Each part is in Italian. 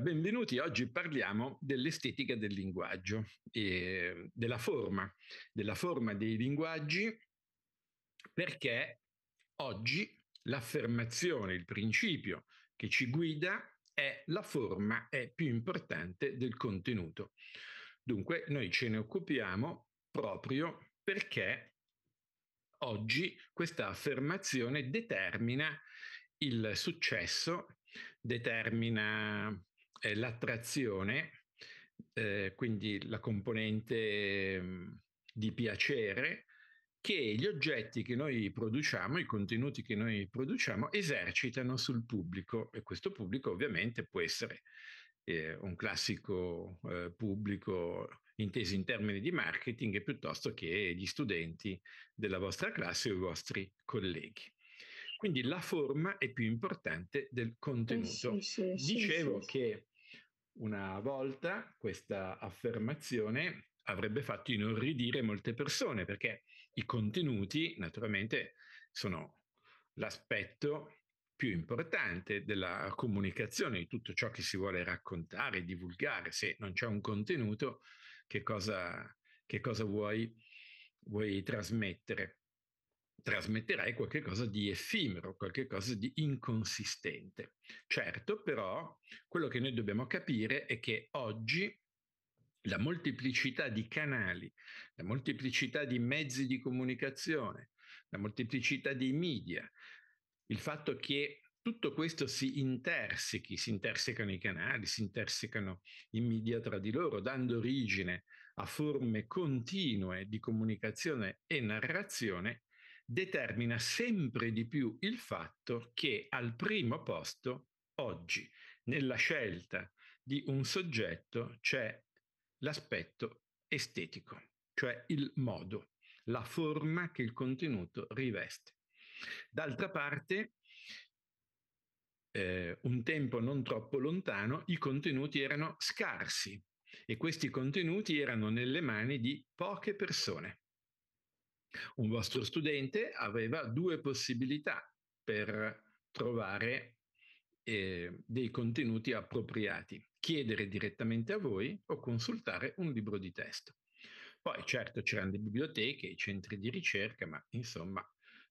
benvenuti. Oggi parliamo dell'estetica del linguaggio e della forma, della forma dei linguaggi, perché oggi l'affermazione, il principio che ci guida è la forma è più importante del contenuto. Dunque, noi ce ne occupiamo proprio perché oggi questa affermazione determina il successo, determina è l'attrazione, eh, quindi la componente ehm, di piacere che gli oggetti che noi produciamo, i contenuti che noi produciamo, esercitano sul pubblico e questo pubblico ovviamente può essere eh, un classico eh, pubblico inteso in termini di marketing piuttosto che gli studenti della vostra classe o i vostri colleghi. Quindi la forma è più importante del contenuto. Eh sì, sì, Dicevo sì, che una volta questa affermazione avrebbe fatto inorridire molte persone perché i contenuti naturalmente sono l'aspetto più importante della comunicazione, di tutto ciò che si vuole raccontare, divulgare. Se non c'è un contenuto, che cosa, che cosa vuoi, vuoi trasmettere? trasmetterai qualcosa di effimero, qualcosa di inconsistente. Certo, però, quello che noi dobbiamo capire è che oggi la molteplicità di canali, la molteplicità di mezzi di comunicazione, la molteplicità di media, il fatto che tutto questo si intersechi, si intersecano i canali, si intersecano i media tra di loro, dando origine a forme continue di comunicazione e narrazione, determina sempre di più il fatto che al primo posto oggi nella scelta di un soggetto c'è l'aspetto estetico, cioè il modo, la forma che il contenuto riveste. D'altra parte, eh, un tempo non troppo lontano, i contenuti erano scarsi e questi contenuti erano nelle mani di poche persone. Un vostro studente aveva due possibilità per trovare eh, dei contenuti appropriati, chiedere direttamente a voi o consultare un libro di testo. Poi certo c'erano le biblioteche, i centri di ricerca, ma insomma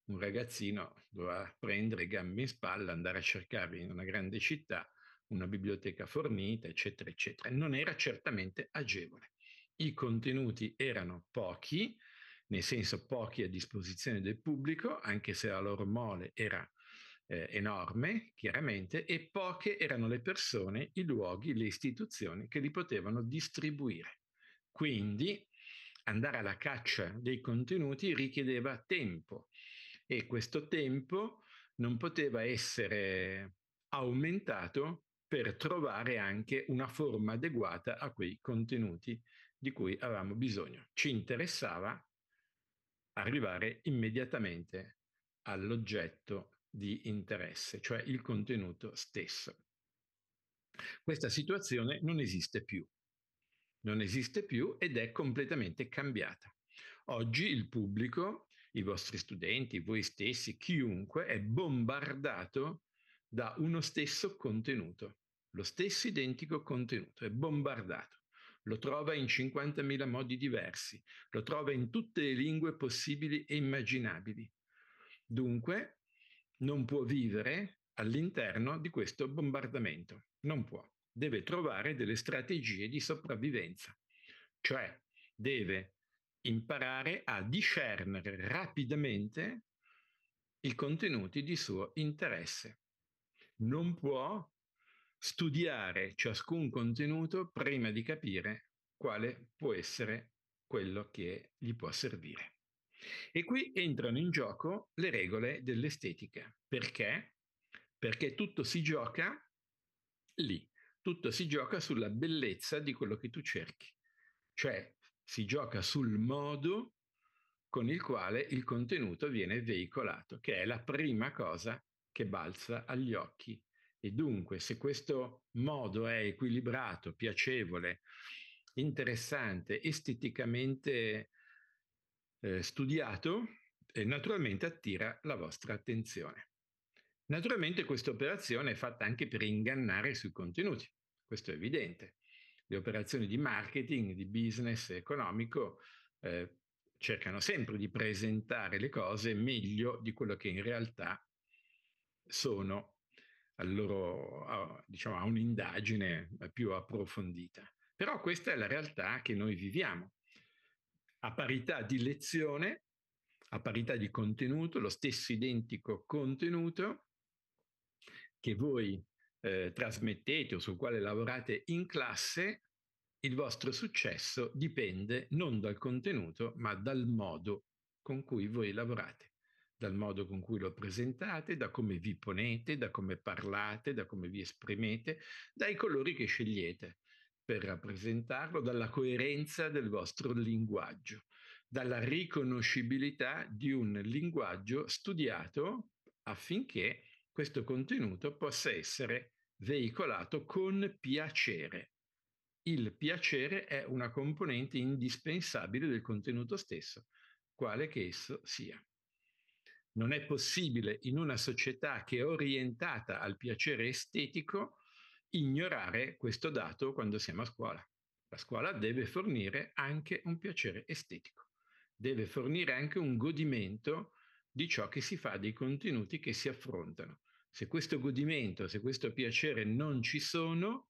un ragazzino doveva prendere gambe in spalla, andare a cercare in una grande città una biblioteca fornita, eccetera, eccetera. Non era certamente agevole. I contenuti erano pochi, nel senso pochi a disposizione del pubblico, anche se la loro mole era eh, enorme, chiaramente, e poche erano le persone, i luoghi, le istituzioni che li potevano distribuire. Quindi andare alla caccia dei contenuti richiedeva tempo e questo tempo non poteva essere aumentato per trovare anche una forma adeguata a quei contenuti di cui avevamo bisogno. Ci interessava arrivare immediatamente all'oggetto di interesse, cioè il contenuto stesso. Questa situazione non esiste più, non esiste più ed è completamente cambiata. Oggi il pubblico, i vostri studenti, voi stessi, chiunque, è bombardato da uno stesso contenuto, lo stesso identico contenuto, è bombardato lo trova in 50.000 modi diversi, lo trova in tutte le lingue possibili e immaginabili. Dunque, non può vivere all'interno di questo bombardamento, non può, deve trovare delle strategie di sopravvivenza, cioè deve imparare a discernere rapidamente i contenuti di suo interesse. Non può studiare ciascun contenuto prima di capire quale può essere quello che gli può servire. E qui entrano in gioco le regole dell'estetica. Perché? Perché tutto si gioca lì, tutto si gioca sulla bellezza di quello che tu cerchi, cioè si gioca sul modo con il quale il contenuto viene veicolato, che è la prima cosa che balza agli occhi e dunque, se questo modo è equilibrato, piacevole, interessante, esteticamente eh, studiato, eh, naturalmente attira la vostra attenzione. Naturalmente questa operazione è fatta anche per ingannare sui contenuti, questo è evidente. Le operazioni di marketing, di business economico eh, cercano sempre di presentare le cose meglio di quello che in realtà sono loro, a, diciamo, a un'indagine eh, più approfondita. Però questa è la realtà che noi viviamo. A parità di lezione, a parità di contenuto, lo stesso identico contenuto che voi eh, trasmettete o sul quale lavorate in classe, il vostro successo dipende non dal contenuto, ma dal modo con cui voi lavorate dal modo con cui lo presentate, da come vi ponete, da come parlate, da come vi esprimete, dai colori che scegliete per rappresentarlo, dalla coerenza del vostro linguaggio, dalla riconoscibilità di un linguaggio studiato affinché questo contenuto possa essere veicolato con piacere. Il piacere è una componente indispensabile del contenuto stesso, quale che esso sia. Non è possibile in una società che è orientata al piacere estetico ignorare questo dato quando siamo a scuola. La scuola deve fornire anche un piacere estetico, deve fornire anche un godimento di ciò che si fa, dei contenuti che si affrontano. Se questo godimento, se questo piacere non ci sono,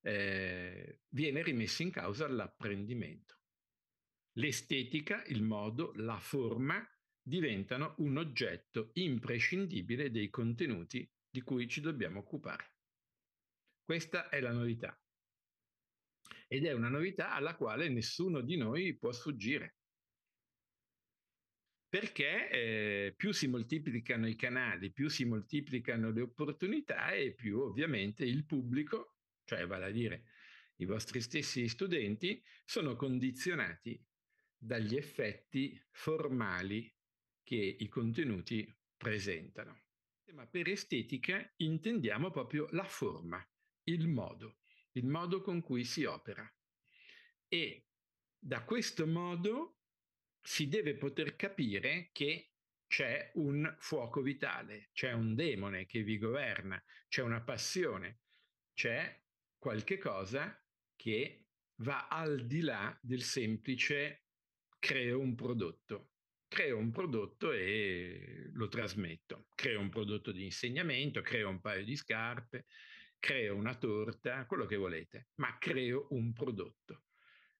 eh, viene rimesso in causa l'apprendimento. L'estetica, il modo, la forma diventano un oggetto imprescindibile dei contenuti di cui ci dobbiamo occupare. Questa è la novità. Ed è una novità alla quale nessuno di noi può sfuggire. Perché eh, più si moltiplicano i canali, più si moltiplicano le opportunità e più ovviamente il pubblico, cioè vale a dire i vostri stessi studenti, sono condizionati dagli effetti formali che i contenuti presentano. Ma per estetica intendiamo proprio la forma, il modo, il modo con cui si opera. E da questo modo si deve poter capire che c'è un fuoco vitale, c'è un demone che vi governa, c'è una passione, c'è qualche cosa che va al di là del semplice creo un prodotto creo un prodotto e lo trasmetto. Creo un prodotto di insegnamento, creo un paio di scarpe, creo una torta, quello che volete, ma creo un prodotto.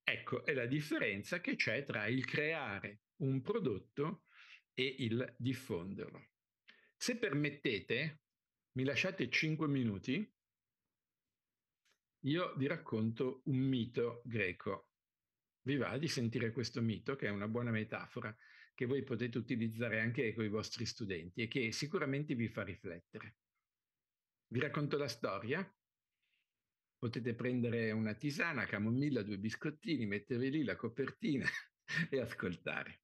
Ecco, è la differenza che c'è tra il creare un prodotto e il diffonderlo. Se permettete, mi lasciate 5 minuti, io vi racconto un mito greco. Vi va di sentire questo mito che è una buona metafora che voi potete utilizzare anche con i vostri studenti e che sicuramente vi fa riflettere. Vi racconto la storia. Potete prendere una tisana, camomilla, due biscottini, mettervi lì la copertina e ascoltare.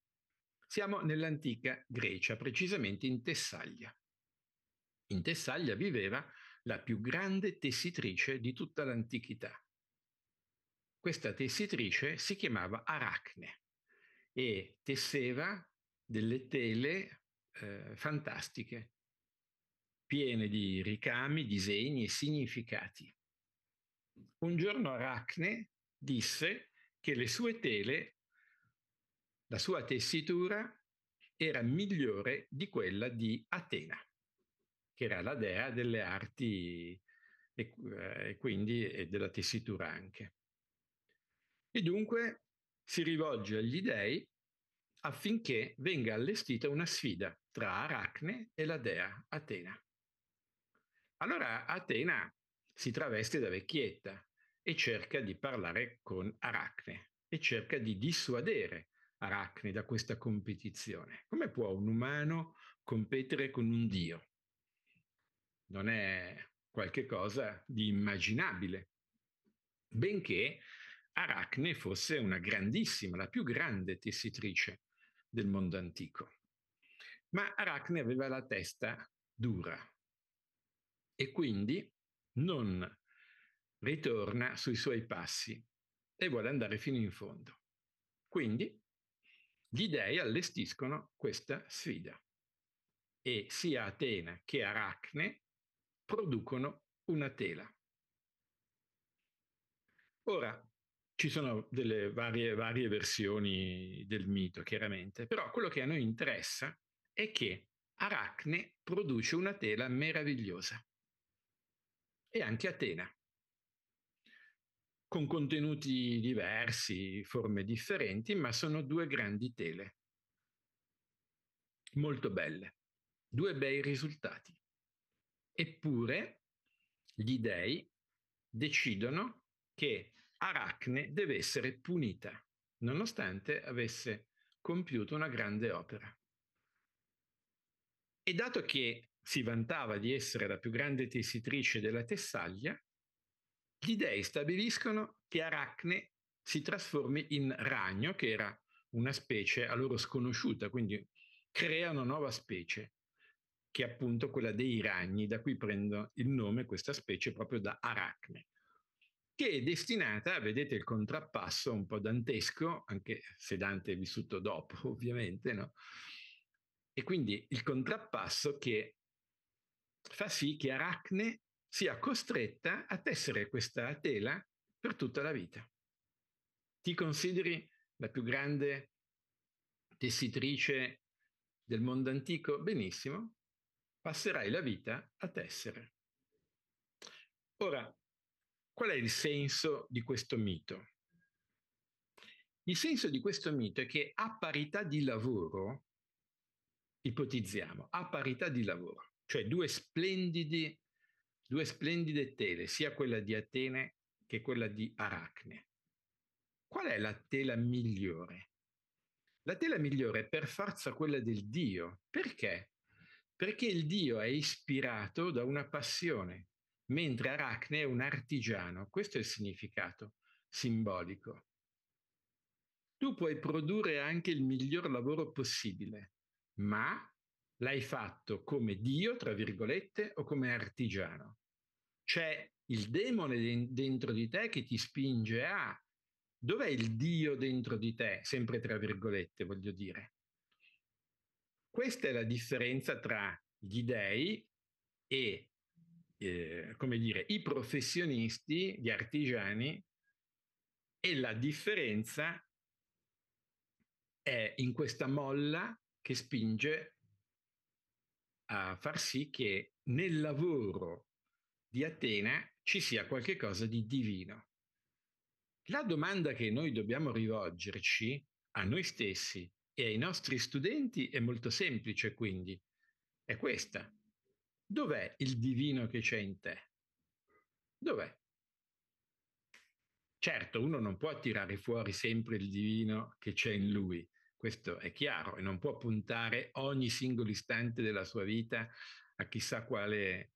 Siamo nell'antica Grecia, precisamente in Tessaglia. In Tessaglia viveva la più grande tessitrice di tutta l'antichità. Questa tessitrice si chiamava Aracne e tesseva delle tele eh, fantastiche, piene di ricami, disegni e significati. Un giorno Aracne disse che le sue tele, la sua tessitura, era migliore di quella di Atena, che era la dea delle arti e, eh, e quindi e della tessitura anche. E dunque si rivolge agli dei affinché venga allestita una sfida tra Aracne e la dea Atena. Allora Atena si traveste da vecchietta e cerca di parlare con Aracne e cerca di dissuadere Aracne da questa competizione. Come può un umano competere con un dio? Non è qualche cosa di immaginabile, benché Aracne fosse una grandissima, la più grande tessitrice del mondo antico. Ma Aracne aveva la testa dura e quindi non ritorna sui suoi passi e vuole andare fino in fondo. Quindi gli dei allestiscono questa sfida e sia Atena che Aracne producono una tela. Ora, ci sono delle varie, varie versioni del mito, chiaramente, però quello che a noi interessa è che Aracne produce una tela meravigliosa e anche Atena, con contenuti diversi, forme differenti, ma sono due grandi tele, molto belle, due bei risultati. Eppure gli dei decidono che Aracne deve essere punita, nonostante avesse compiuto una grande opera. E dato che si vantava di essere la più grande tessitrice della Tessaglia, gli dei stabiliscono che Aracne si trasformi in ragno, che era una specie a loro sconosciuta, quindi crea una nuova specie, che è appunto quella dei ragni, da cui prendo il nome questa specie proprio da Aracne che è destinata, vedete il contrappasso un po' dantesco, anche se Dante è vissuto dopo, ovviamente, no? E quindi il contrappasso che fa sì che Aracne sia costretta a tessere questa tela per tutta la vita. Ti consideri la più grande tessitrice del mondo antico? Benissimo, passerai la vita a tessere. Ora, Qual è il senso di questo mito? Il senso di questo mito è che a parità di lavoro, ipotizziamo, a parità di lavoro, cioè due, splendidi, due splendide tele, sia quella di Atene che quella di Aracne. Qual è la tela migliore? La tela migliore è per forza quella del Dio. Perché? Perché il Dio è ispirato da una passione, mentre Aracne è un artigiano. Questo è il significato simbolico. Tu puoi produrre anche il miglior lavoro possibile, ma l'hai fatto come Dio, tra virgolette, o come artigiano. C'è il demone dentro di te che ti spinge a... Dov'è il Dio dentro di te? Sempre tra virgolette, voglio dire. Questa è la differenza tra gli dèi e eh, come dire, i professionisti, gli artigiani, e la differenza è in questa molla che spinge a far sì che nel lavoro di Atena ci sia qualcosa di divino. La domanda che noi dobbiamo rivolgerci a noi stessi e ai nostri studenti è molto semplice, quindi, è questa dov'è il divino che c'è in te? Dov'è? Certo, uno non può tirare fuori sempre il divino che c'è in lui, questo è chiaro, e non può puntare ogni singolo istante della sua vita a chissà quale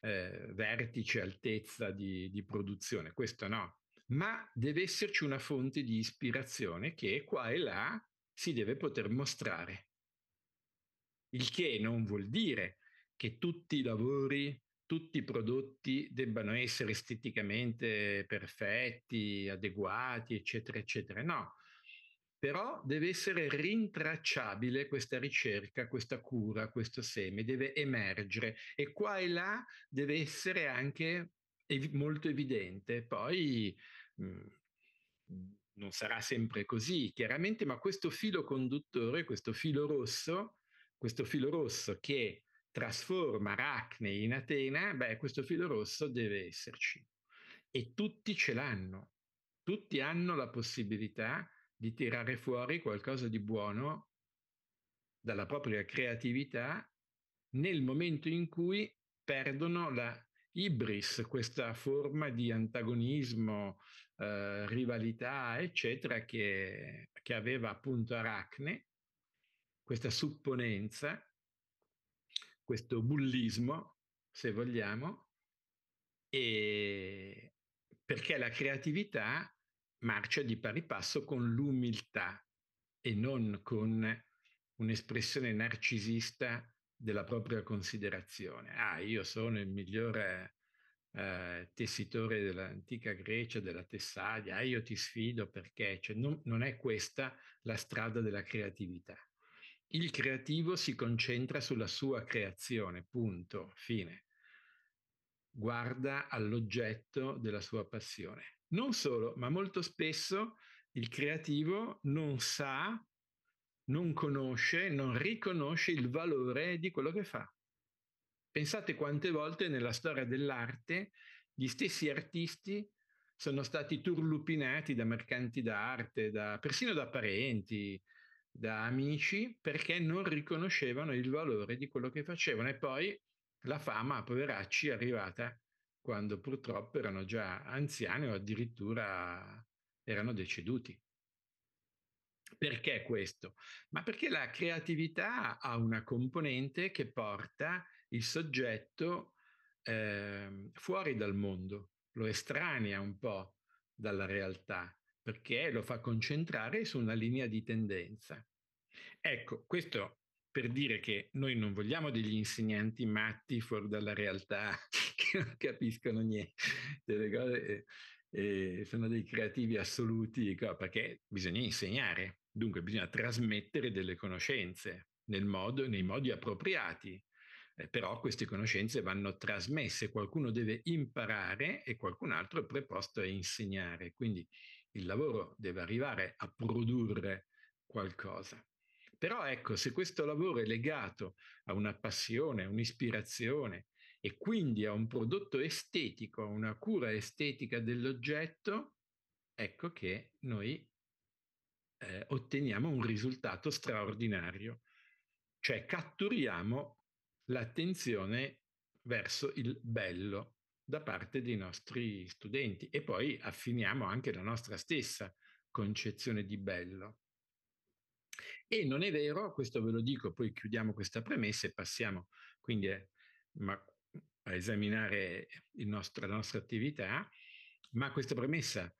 eh, vertice, altezza di, di produzione, questo no. Ma deve esserci una fonte di ispirazione che qua e là si deve poter mostrare. Il che non vuol dire che tutti i lavori, tutti i prodotti debbano essere esteticamente perfetti, adeguati, eccetera, eccetera. No, però deve essere rintracciabile questa ricerca, questa cura, questo seme, deve emergere e qua e là deve essere anche ev- molto evidente. Poi mh, mm, non sarà sempre così, chiaramente, ma questo filo conduttore, questo filo rosso, questo filo rosso che trasforma Aracne in Atena, beh, questo filo rosso deve esserci. E tutti ce l'hanno, tutti hanno la possibilità di tirare fuori qualcosa di buono dalla propria creatività nel momento in cui perdono la ibris, questa forma di antagonismo, eh, rivalità, eccetera, che, che aveva appunto Aracne, questa supponenza questo bullismo, se vogliamo, e perché la creatività marcia di pari passo con l'umiltà e non con un'espressione narcisista della propria considerazione. Ah, io sono il migliore eh, tessitore dell'antica Grecia, della Tessaglia, ah, io ti sfido perché cioè, non, non è questa la strada della creatività. Il creativo si concentra sulla sua creazione, punto, fine. Guarda all'oggetto della sua passione. Non solo, ma molto spesso il creativo non sa, non conosce, non riconosce il valore di quello che fa. Pensate quante volte nella storia dell'arte gli stessi artisti sono stati turlupinati da mercanti d'arte, da, persino da parenti, da amici perché non riconoscevano il valore di quello che facevano e poi la fama, poveracci, è arrivata quando purtroppo erano già anziani o addirittura erano deceduti. Perché questo? Ma perché la creatività ha una componente che porta il soggetto eh, fuori dal mondo, lo estranea un po' dalla realtà perché lo fa concentrare su una linea di tendenza. Ecco, questo per dire che noi non vogliamo degli insegnanti matti fuori dalla realtà che non capiscono niente delle cose, eh, eh sono dei creativi assoluti perché bisogna insegnare, dunque bisogna trasmettere delle conoscenze nel modo, nei modi appropriati. Eh, però queste conoscenze vanno trasmesse, qualcuno deve imparare e qualcun altro è preposto a insegnare. Quindi il lavoro deve arrivare a produrre qualcosa. Però ecco, se questo lavoro è legato a una passione, un'ispirazione e quindi a un prodotto estetico, a una cura estetica dell'oggetto, ecco che noi eh, otteniamo un risultato straordinario, cioè catturiamo l'attenzione verso il bello da parte dei nostri studenti e poi affiniamo anche la nostra stessa concezione di bello. E non è vero, questo ve lo dico, poi chiudiamo questa premessa e passiamo quindi a, ma, a esaminare nostro, la nostra attività, ma questa premessa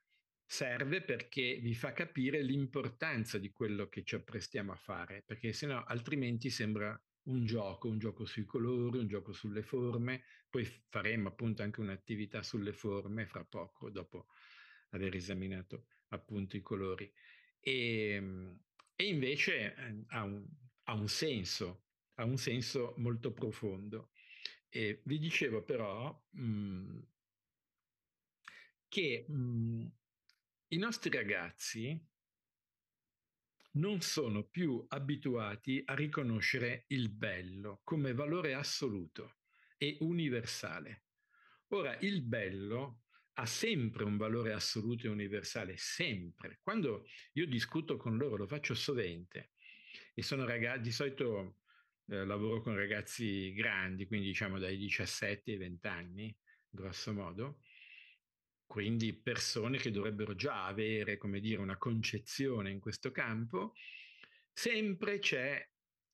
serve perché vi fa capire l'importanza di quello che ci apprestiamo a fare, perché sennò altrimenti sembra un gioco, un gioco sui colori, un gioco sulle forme, poi faremo appunto anche un'attività sulle forme fra poco, dopo aver esaminato appunto i colori. E, ehm, e invece ehm, ha un, ha un senso, ha un senso molto profondo. E vi dicevo però mh, mhmm, che mh, mhmm, i nostri ragazzi non sono più abituati a riconoscere il bello come valore assoluto e universale. Ora, il bello ha sempre un valore assoluto e universale, sempre. Quando io discuto con loro, lo faccio sovente, e sono ragazzi, di solito eh, lavoro con ragazzi grandi, quindi diciamo dai 17 ai 20 anni, grosso modo, quindi persone che dovrebbero già avere, come dire, una concezione in questo campo, sempre c'è,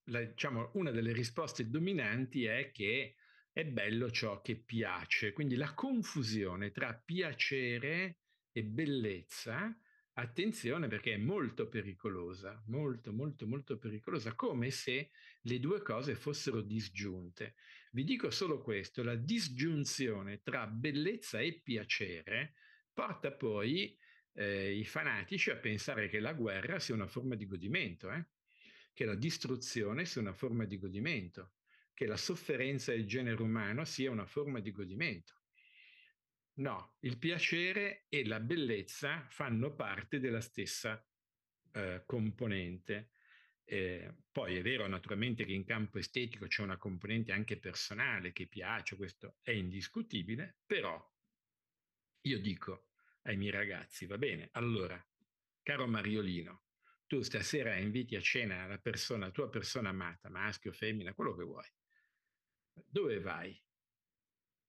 la, diciamo, una delle risposte dominanti è che è bello ciò che piace, quindi la confusione tra piacere e bellezza, attenzione perché è molto pericolosa, molto, molto, molto pericolosa, come se le due cose fossero disgiunte. Vi dico solo questo, la disgiunzione tra bellezza e piacere porta poi eh, i fanatici a pensare che la guerra sia una forma di godimento, eh? che la distruzione sia una forma di godimento, che la sofferenza del genere umano sia una forma di godimento. No, il piacere e la bellezza fanno parte della stessa eh, componente eh, poi è vero naturalmente che in campo estetico c'è una componente anche personale che piace, questo è indiscutibile, però io dico ai miei ragazzi, va bene, allora, caro Mariolino, tu stasera inviti a cena la persona, tua persona amata, maschio, femmina, quello che vuoi. Dove vai?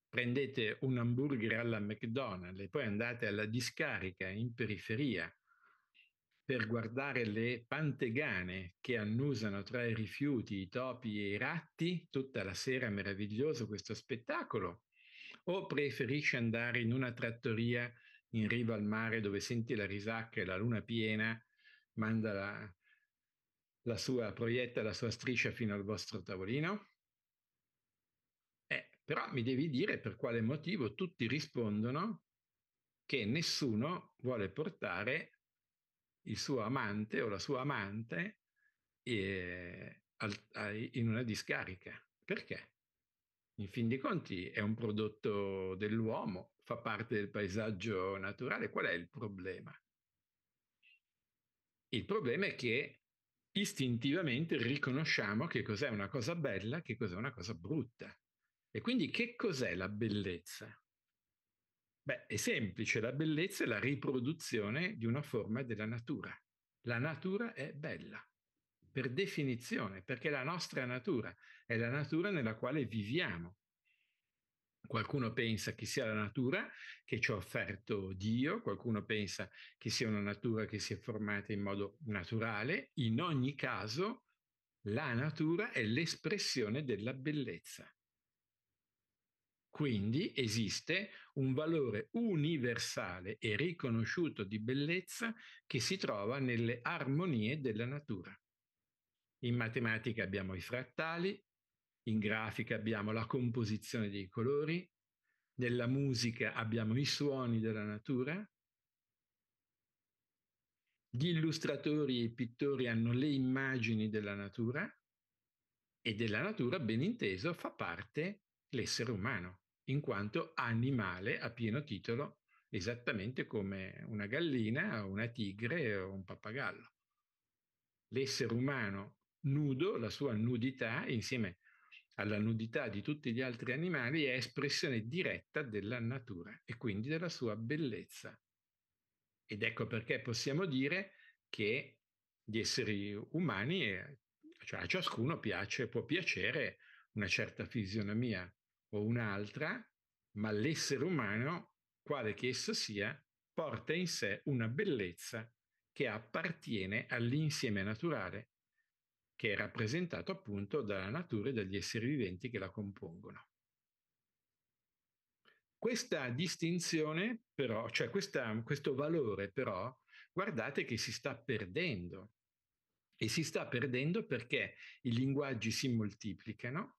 Prendete un hamburger alla McDonald's e poi andate alla discarica in periferia per guardare le pantegane che annusano tra i rifiuti i topi e i ratti, tutta la sera meraviglioso questo spettacolo, o preferisci andare in una trattoria in riva al mare dove senti la risacca e la luna piena manda la, la sua, proietta la sua striscia fino al vostro tavolino? Eh, però mi devi dire per quale motivo tutti rispondono che nessuno vuole portare il suo amante o la sua amante eh, al, in una discarica. Perché? In fin dei conti è un prodotto dell'uomo, fa parte del paesaggio naturale. Qual è il problema? Il problema è che istintivamente riconosciamo che cos'è una cosa bella, che cos'è una cosa brutta. E quindi che cos'è la bellezza? Beh, è semplice, la bellezza è la riproduzione di una forma della natura. La natura è bella, per definizione, perché la nostra natura è la natura nella quale viviamo. Qualcuno pensa che sia la natura che ci ha offerto Dio, qualcuno pensa che sia una natura che si è formata in modo naturale. In ogni caso, la natura è l'espressione della bellezza. Quindi esiste un valore universale e riconosciuto di bellezza che si trova nelle armonie della natura. In matematica abbiamo i frattali, in grafica abbiamo la composizione dei colori, nella musica abbiamo i suoni della natura, gli illustratori e i pittori hanno le immagini della natura e della natura, ben inteso, fa parte l'essere umano in quanto animale a pieno titolo, esattamente come una gallina, una tigre o un pappagallo. L'essere umano nudo, la sua nudità, insieme alla nudità di tutti gli altri animali, è espressione diretta della natura e quindi della sua bellezza. Ed ecco perché possiamo dire che gli esseri umani, eh, cioè a ciascuno piace, può piacere una certa fisionomia o un'altra, ma l'essere umano, quale che esso sia, porta in sé una bellezza che appartiene all'insieme naturale, che è rappresentato appunto dalla natura e dagli esseri viventi che la compongono. Questa distinzione, però, cioè questa, questo valore, però, guardate che si sta perdendo. E si sta perdendo perché i linguaggi si moltiplicano,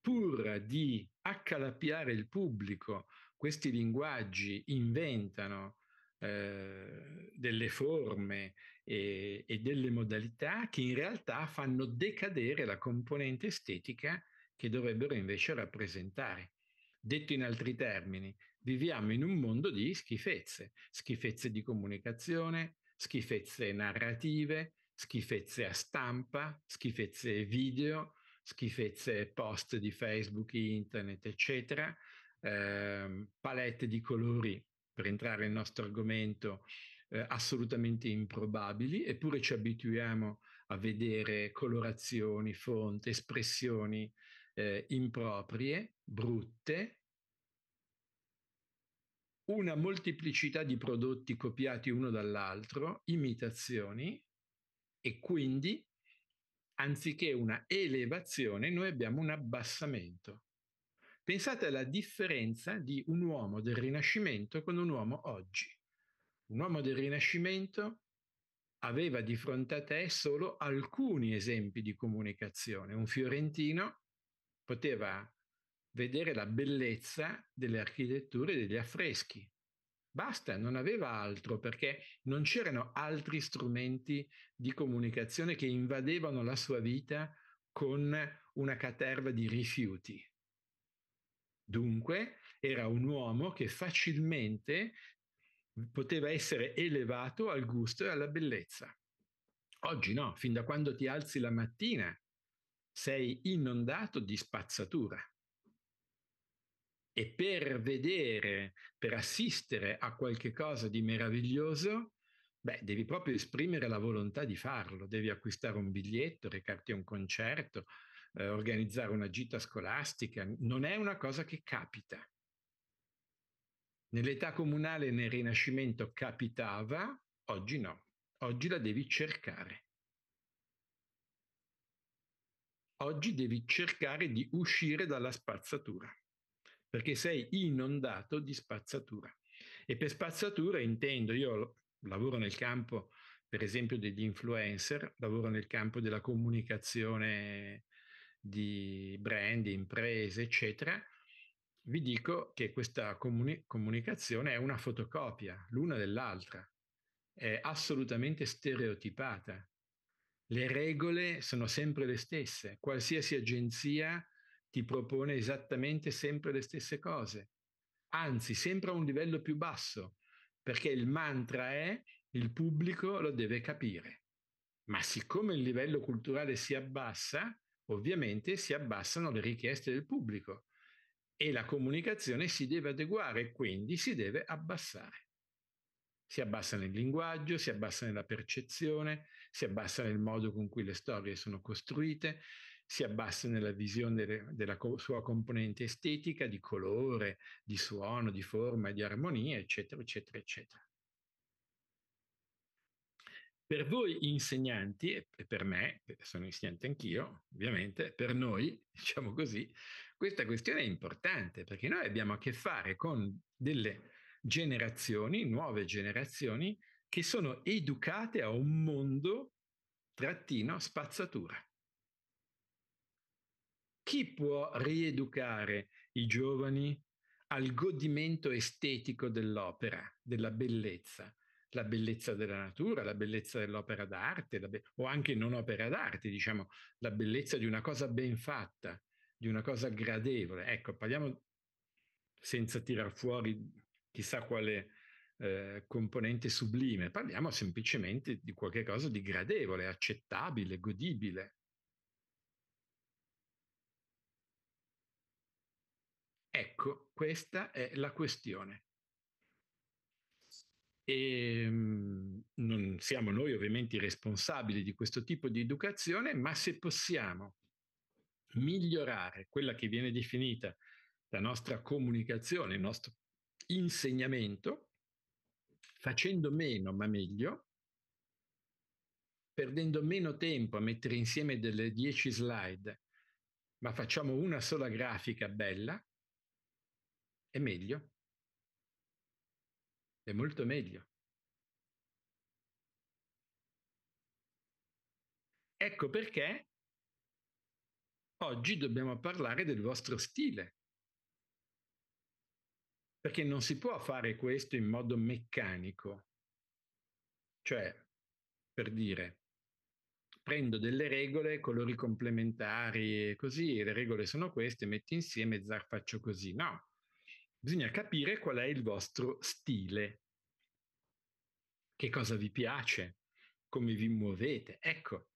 pur di accalappiare il pubblico, questi linguaggi inventano eh, delle forme e, e, delle modalità che in realtà fanno decadere la componente estetica che dovrebbero invece rappresentare. Detto in altri termini, viviamo in un mondo di schifezze, schifezze di comunicazione, schifezze narrative, schifezze a stampa, schifezze video, schifezze post di Facebook, internet, eccetera, eh, palette di colori per entrare nel nostro argomento eh, assolutamente improbabili, eppure ci abituiamo a vedere colorazioni, fonti, espressioni eh, improprie, brutte, una molteplicità di prodotti copiati uno dall'altro, imitazioni e quindi anziché una elevazione, noi abbiamo un abbassamento. Pensate alla differenza di un uomo del Rinascimento con un uomo oggi. Un uomo del Rinascimento aveva di fronte a te solo alcuni esempi di comunicazione. Un fiorentino poteva vedere la bellezza delle architetture e degli affreschi. Basta, non aveva altro perché non c'erano altri strumenti di comunicazione che invadevano la sua vita con una caterva di rifiuti. Dunque era un uomo che facilmente poteva essere elevato al gusto e alla bellezza. Oggi no, fin da quando ti alzi la mattina sei inondato di spazzatura e per vedere, per assistere a qualche cosa di meraviglioso, beh, devi proprio esprimere la volontà di farlo, devi acquistare un biglietto, recarti a un concerto, eh, organizzare una gita scolastica, non è una cosa che capita. Nell'età comunale nel Rinascimento capitava, oggi no, oggi la devi cercare. Oggi devi cercare di uscire dalla spazzatura perché sei inondato di spazzatura. E per spazzatura intendo, io lavoro nel campo, per esempio, degli influencer, lavoro nel campo della comunicazione di brand, imprese, eccetera. Vi dico che questa comuni- comunicazione è una fotocopia l'una dell'altra, è assolutamente stereotipata. Le regole sono sempre le stesse, qualsiasi agenzia ti propone esattamente sempre le stesse cose, anzi sempre a un livello più basso, perché il mantra è il pubblico lo deve capire. Ma siccome il livello culturale si abbassa, ovviamente si abbassano le richieste del pubblico e la comunicazione si deve adeguare, quindi si deve abbassare. Si abbassa nel linguaggio, si abbassa nella percezione, si abbassa nel modo con cui le storie sono costruite, si abbassa nella visione della, della sua componente estetica, di colore, di suono, di forma, di armonia, eccetera, eccetera, eccetera. Per voi insegnanti, e per me, sono insegnante anch'io, ovviamente, per noi, diciamo così, questa questione è importante perché noi abbiamo a che fare con delle generazioni, nuove generazioni, che sono educate a un mondo trattino spazzatura. Chi può rieducare i giovani al godimento estetico dell'opera, della bellezza? la bellezza della natura, la bellezza dell'opera d'arte, be- o anche non opera d'arte, diciamo, la bellezza di una cosa ben fatta, di una cosa gradevole. Ecco, parliamo senza tirar fuori chissà quale eh, componente sublime, parliamo semplicemente di qualcosa di gradevole, accettabile, godibile. Ecco, questa è la questione. E ehm, non siamo noi ovviamente i responsabili di questo tipo di educazione, ma se possiamo migliorare quella che viene definita la nostra comunicazione, il nostro insegnamento, facendo meno ma meglio, perdendo meno tempo a mettere insieme delle dieci slide, ma facciamo una sola grafica bella, è meglio, è molto meglio. Ecco perché oggi dobbiamo parlare del vostro stile. Perché non si può fare questo in modo meccanico. Cioè, per dire, prendo delle regole, colori complementari e così, le regole sono queste, metto insieme, zar faccio così. No, bisogna capire qual è il vostro stile, che cosa vi piace, come vi muovete. Ecco,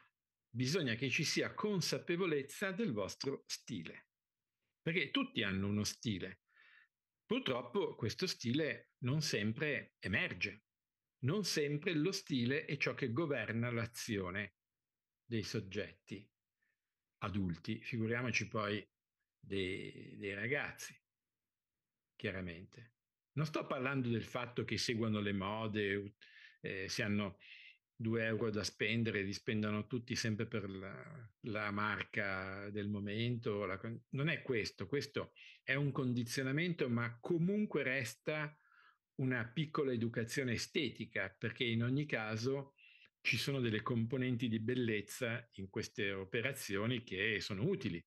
bisogna che ci sia consapevolezza del vostro stile, perché tutti hanno uno stile. Purtroppo questo stile non sempre emerge, non sempre lo stile è ciò che governa l'azione dei soggetti adulti, figuriamoci poi dei, dei ragazzi chiaramente. Non sto parlando del fatto che seguano le mode, eh, se hanno due euro da spendere, li spendano tutti sempre per la, la marca del momento. La, non è questo, questo è un condizionamento, ma comunque resta una piccola educazione estetica, perché in ogni caso ci sono delle componenti di bellezza in queste operazioni che sono utili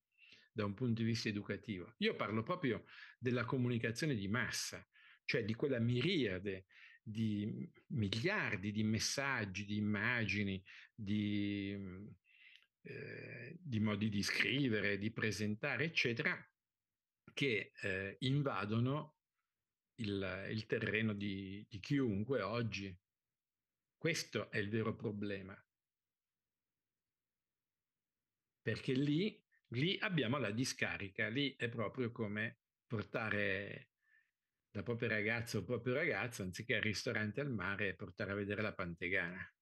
da un punto di vista educativo. Io parlo proprio della comunicazione di massa, cioè di quella miriade di miliardi di messaggi, di immagini, di, eh, di modi di scrivere, di presentare, eccetera, che eh, invadono il, il terreno di, di chiunque oggi. Questo è il vero problema. Perché lì lì abbiamo la discarica, lì è proprio come portare la propria ragazza o il proprio ragazzo, anziché al ristorante al mare, portare a vedere la Pantegana.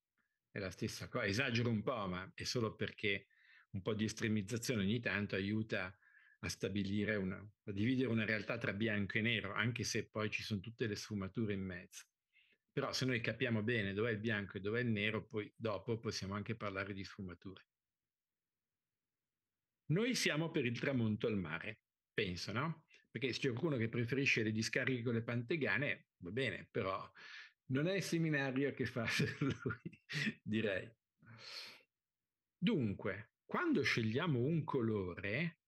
È la stessa cosa, esagero un po', ma è solo perché un po' di estremizzazione ogni tanto aiuta a stabilire una, a dividere una realtà tra bianco e nero, anche se poi ci sono tutte le sfumature in mezzo. Però se noi capiamo bene dov'è il bianco e dov'è il nero, poi dopo possiamo anche parlare di sfumature. Noi siamo per il tramonto al mare, penso, no? Perché se c'è qualcuno che preferisce le discariche con le pantegane, va bene, però non è il seminario che fa per lui, direi. Dunque, quando scegliamo un colore,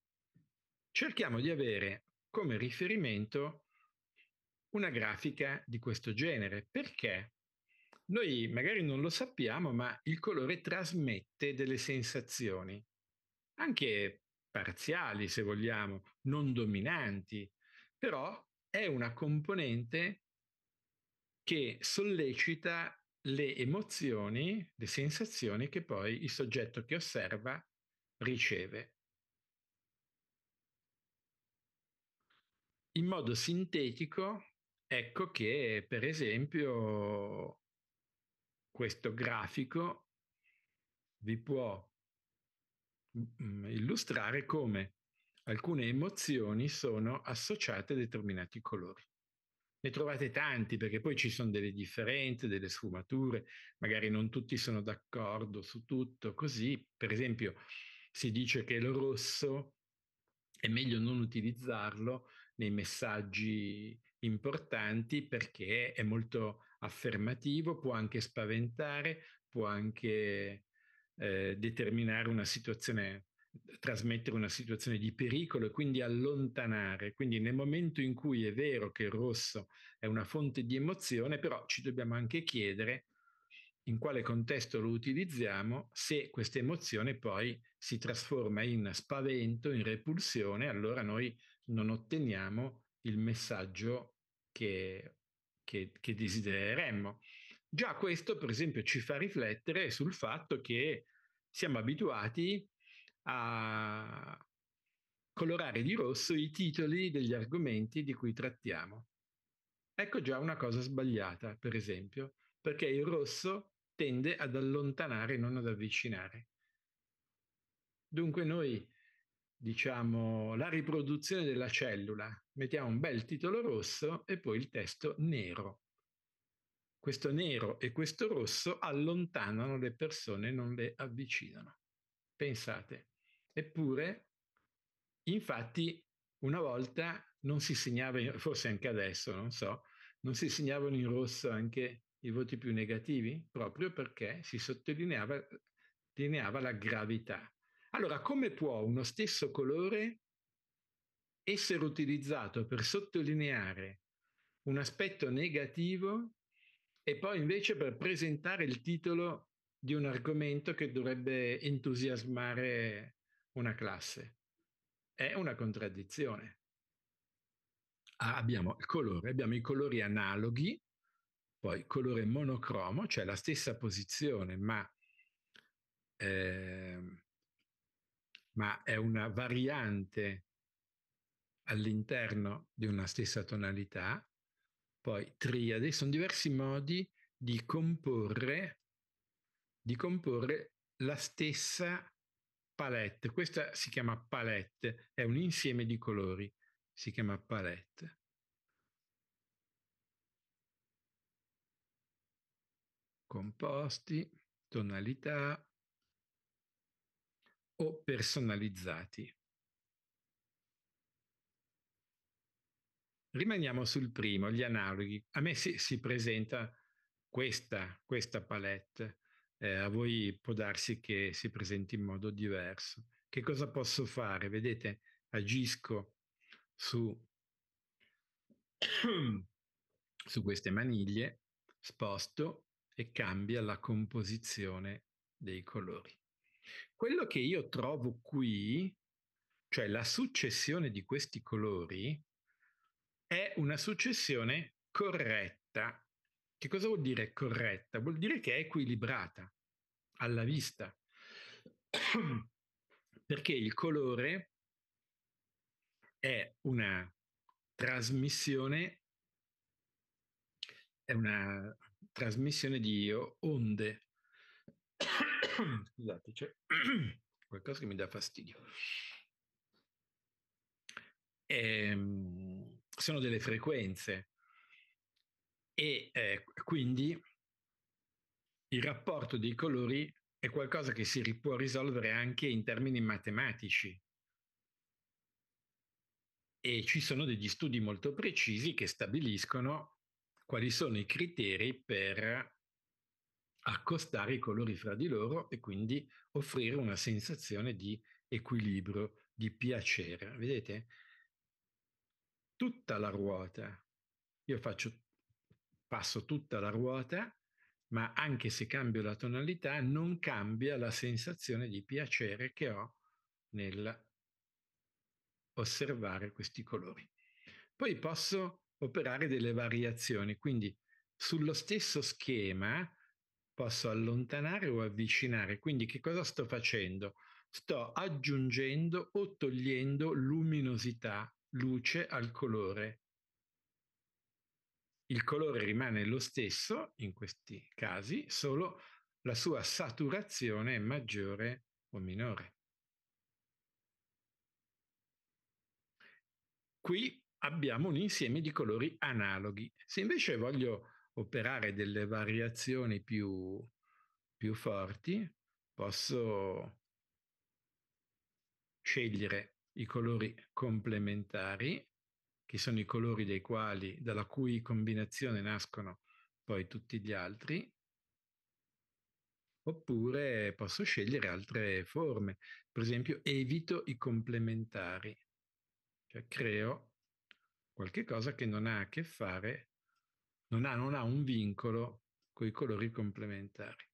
cerchiamo di avere come riferimento una grafica di questo genere, perché noi magari non lo sappiamo, ma il colore trasmette delle sensazioni anche parziali se vogliamo, non dominanti, però è una componente che sollecita le emozioni, le sensazioni che poi il soggetto che osserva riceve. In modo sintetico, ecco che per esempio questo grafico vi può illustrare come alcune emozioni sono associate a determinati colori. Ne trovate tanti perché poi ci sono delle differenze, delle sfumature, magari non tutti sono d'accordo su tutto, così per esempio si dice che il rosso è meglio non utilizzarlo nei messaggi importanti perché è molto affermativo, può anche spaventare, può anche eh, determinare una situazione, trasmettere una situazione di pericolo e quindi allontanare. Quindi nel momento in cui è vero che il rosso è una fonte di emozione, però ci dobbiamo anche chiedere in quale contesto lo utilizziamo, se questa emozione poi si trasforma in spavento, in repulsione, allora noi non otteniamo il messaggio che, che, che desidereremmo. Già questo, per esempio, ci fa riflettere sul fatto che siamo abituati a colorare di rosso i titoli degli argomenti di cui trattiamo. Ecco già una cosa sbagliata, per esempio, perché il rosso tende ad allontanare, non ad avvicinare. Dunque noi diciamo la riproduzione della cellula, mettiamo un bel titolo rosso e poi il testo nero. Questo nero e questo rosso allontanano le persone, non le avvicinano. Pensate. Eppure, infatti, una volta non si segnava, forse anche adesso, non so, non si segnavano in rosso anche i voti più negativi? Proprio perché si sottolineava la gravità. Allora, come può uno stesso colore essere utilizzato per sottolineare un aspetto negativo e poi invece per presentare il titolo di un argomento che dovrebbe entusiasmare una classe. È una contraddizione. Ah, abbiamo il colore, abbiamo i colori analoghi, poi colore monocromo, cioè la stessa posizione, ma, eh, ma è una variante all'interno di una stessa tonalità, poi triade sono diversi modi di comporre, di comporre la stessa palette. Questa si chiama palette, è un insieme di colori, si chiama palette. Composti, tonalità o personalizzati. Rimaniamo sul primo, gli analoghi. A me si, si presenta questa, questa palette, eh, a voi può darsi che si presenti in modo diverso. Che cosa posso fare? Vedete, agisco su, su queste maniglie, sposto e cambia la composizione dei colori. Quello che io trovo qui, cioè la successione di questi colori, è una successione corretta. Che cosa vuol dire corretta? Vuol dire che è equilibrata alla vista, perché il colore è una trasmissione, è una trasmissione di onde. Scusate, c'è qualcosa che mi dà fastidio. Ehm, sono delle frequenze e eh, quindi il rapporto dei colori è qualcosa che si può risolvere anche in termini matematici. E ci sono degli studi molto precisi che stabiliscono quali sono i criteri per accostare i colori fra di loro e quindi offrire una sensazione di equilibrio, di piacere. Vedete? tutta la ruota. Io faccio, passo tutta la ruota, ma anche se cambio la tonalità non cambia la sensazione di piacere che ho nel osservare questi colori. Poi posso operare delle variazioni, quindi sullo stesso schema posso allontanare o avvicinare. Quindi che cosa sto facendo? Sto aggiungendo o togliendo luminosità luce al colore. Il colore rimane lo stesso in questi casi, solo la sua saturazione è maggiore o minore. Qui abbiamo un insieme di colori analoghi. Se invece voglio operare delle variazioni più, più forti, posso scegliere i colori complementari, che sono i colori dei quali, dalla cui combinazione nascono poi tutti gli altri, oppure posso scegliere altre forme. Per esempio, evito i complementari, cioè creo qualche cosa che non ha a che fare, non ha, non ha un vincolo con i colori complementari.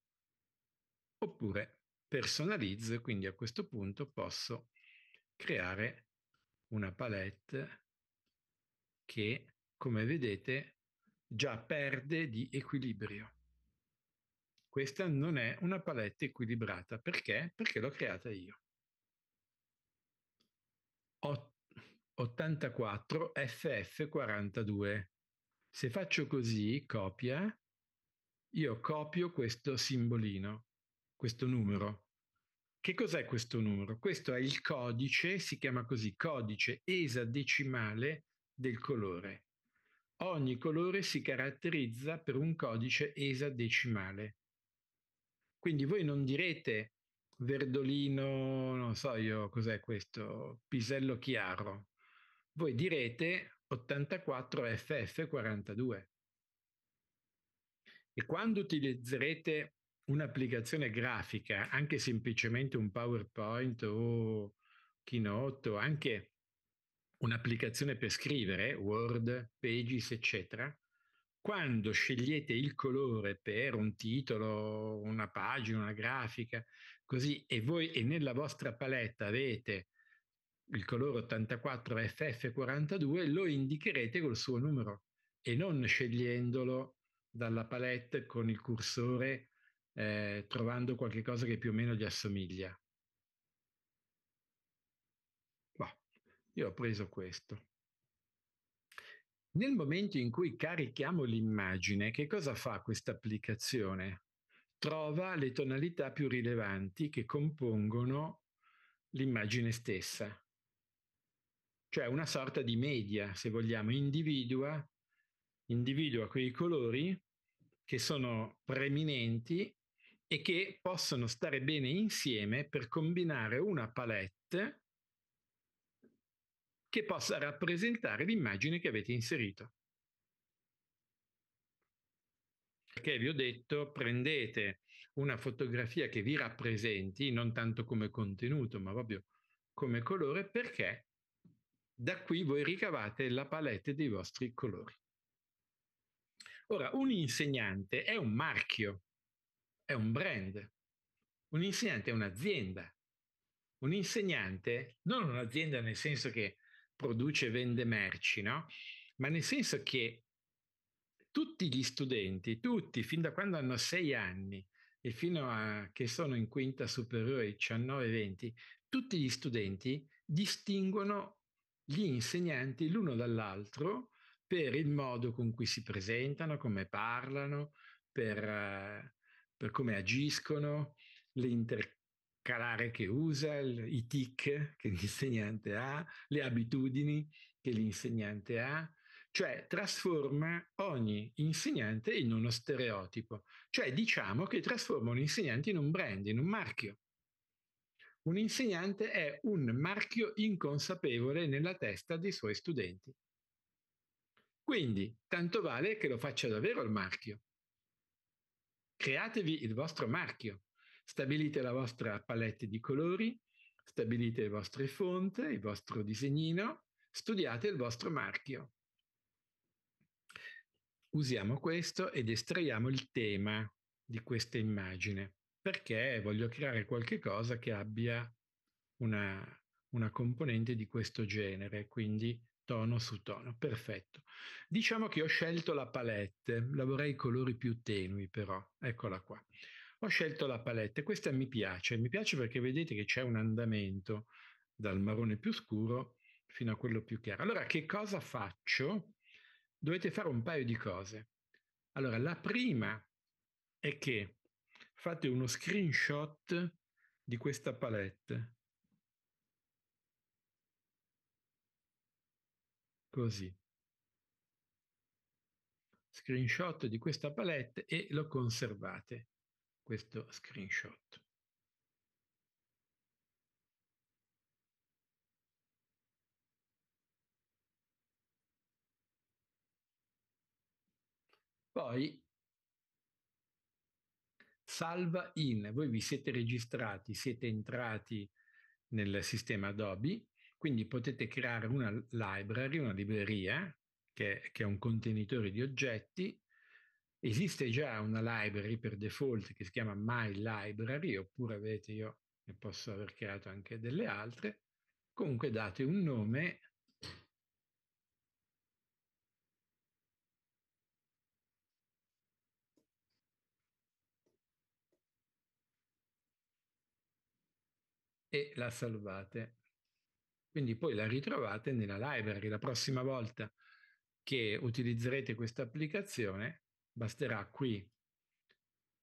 Oppure personalizzo, quindi a questo punto posso creare una palette che, come vedete, già perde di equilibrio. Questa non è una palette equilibrata. Perché? Perché l'ho creata io. 84 FF42. Se faccio così, copia, io copio questo simbolino, questo numero. Che cos'è questo numero? Questo è il codice, si chiama così, codice esadecimale del colore. Ogni colore si caratterizza per un codice esadecimale. Quindi voi non direte verdolino, non so io cos'è questo, pisello chiaro. Voi direte 84FF42. E quando utilizzerete un'applicazione grafica, anche semplicemente un PowerPoint o Keynote o anche un'applicazione per scrivere, Word, Pages, eccetera, quando scegliete il colore per un titolo, una pagina, una grafica, così e voi e nella vostra paletta avete il colore 84 FF42, lo indicherete col suo numero e non scegliendolo dalla palette con il cursore eh, trovando qualcosa che più o meno gli assomiglia. Boh, io ho preso questo. Nel momento in cui carichiamo l'immagine, che cosa fa questa applicazione? Trova le tonalità più rilevanti che compongono l'immagine stessa, cioè una sorta di media, se vogliamo, individua, individua quei colori che sono preminenti e che possono stare bene insieme per combinare una palette che possa rappresentare l'immagine che avete inserito. Perché vi ho detto, prendete una fotografia che vi rappresenti, non tanto come contenuto, ma proprio come colore, perché da qui voi ricavate la palette dei vostri colori. Ora, un insegnante è un marchio, è un brand, un insegnante è un'azienda, un insegnante non un'azienda nel senso che produce e vende merci, no? ma nel senso che tutti gli studenti, tutti, fin da quando hanno sei anni e fino a che sono in quinta superiore 19-20, tutti gli studenti distinguono gli insegnanti l'uno dall'altro per il modo con cui si presentano, come parlano, per eh, per come agiscono, l'intercalare che usa, i tic che l'insegnante ha, le abitudini che l'insegnante ha, cioè trasforma ogni insegnante in uno stereotipo, cioè diciamo che trasforma un insegnante in un brand, in un marchio. Un insegnante è un marchio inconsapevole nella testa dei suoi studenti. Quindi, tanto vale che lo faccia davvero il marchio, createvi il vostro marchio, stabilite la vostra palette di colori, stabilite le vostre fonte, il vostro disegnino, studiate il vostro marchio. Usiamo questo ed estraiamo il tema di questa immagine perché voglio creare qualcosa che abbia una, una componente di questo genere, quindi tono su tono, perfetto. Diciamo che ho scelto la palette, lavorerei i colori più tenui però, eccola qua. Ho scelto la palette, questa mi piace, mi piace perché vedete che c'è un andamento dal marrone più scuro fino a quello più chiaro. Allora che cosa faccio? Dovete fare un paio di cose. Allora, la prima è che fate uno screenshot di questa palette così. Screenshot di questa palette e lo conservate, questo screenshot. Poi salva in, voi vi siete registrati, siete entrati nel sistema Adobe, quindi potete creare una library, una libreria, che, che è un contenitore di oggetti. Esiste già una library per default che si chiama My Library, oppure avete io ne posso aver creato anche delle altre. Comunque date un nome e la salvate. Quindi poi la ritrovate nella library. La prossima volta che utilizzerete questa applicazione, basterà qui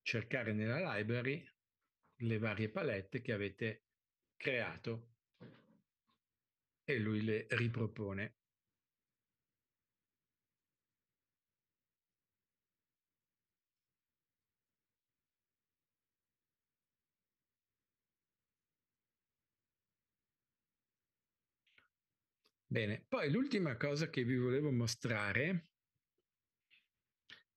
cercare nella library le varie palette che avete creato e lui le ripropone. Bene, poi l'ultima cosa che vi volevo mostrare,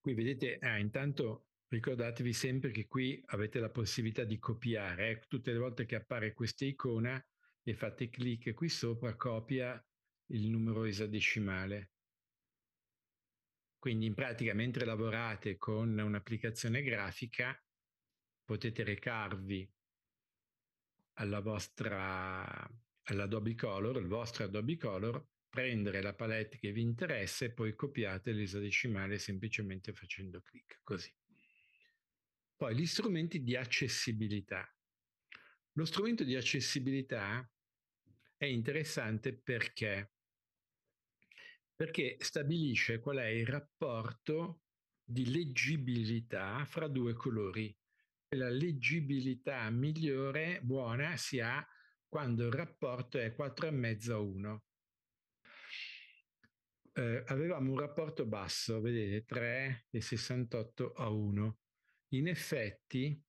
qui vedete, ah, intanto ricordatevi sempre che qui avete la possibilità di copiare, eh? tutte le volte che appare questa icona e fate clic qui sopra, copia il numero esadecimale. Quindi in pratica mentre lavorate con un'applicazione grafica potete recarvi alla vostra all'Adobe Color, il vostro Adobe Color, prendere la palette che vi interessa e poi copiate l'esadecimale semplicemente facendo clic, così. Poi gli strumenti di accessibilità. Lo strumento di accessibilità è interessante perché, perché stabilisce qual è il rapporto di leggibilità fra due colori. La leggibilità migliore, buona, si ha quando il rapporto è 4,5-1. Eh, avevamo un rapporto basso, vedete, 3,68 a 1. In effetti,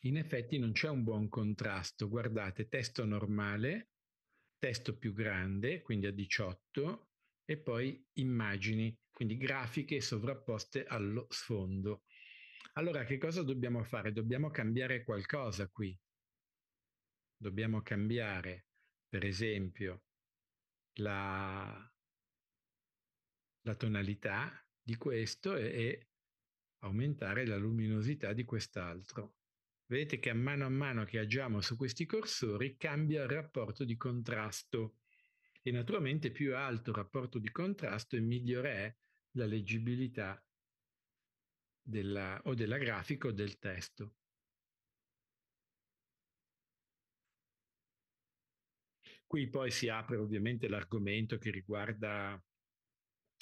in effetti non c'è un buon contrasto. Guardate, testo normale, testo più grande, quindi a 18, e poi immagini, quindi grafiche sovrapposte allo sfondo. Allora, che cosa dobbiamo fare? Dobbiamo cambiare qualcosa qui dobbiamo cambiare, per esempio, la, la tonalità di questo e, e aumentare la luminosità di quest'altro. Vedete che a mano a mano che agiamo su questi cursori cambia il rapporto di contrasto e naturalmente più alto il rapporto di contrasto e migliore è la leggibilità della, o della grafica o del testo. Qui poi si apre ovviamente l'argomento che riguarda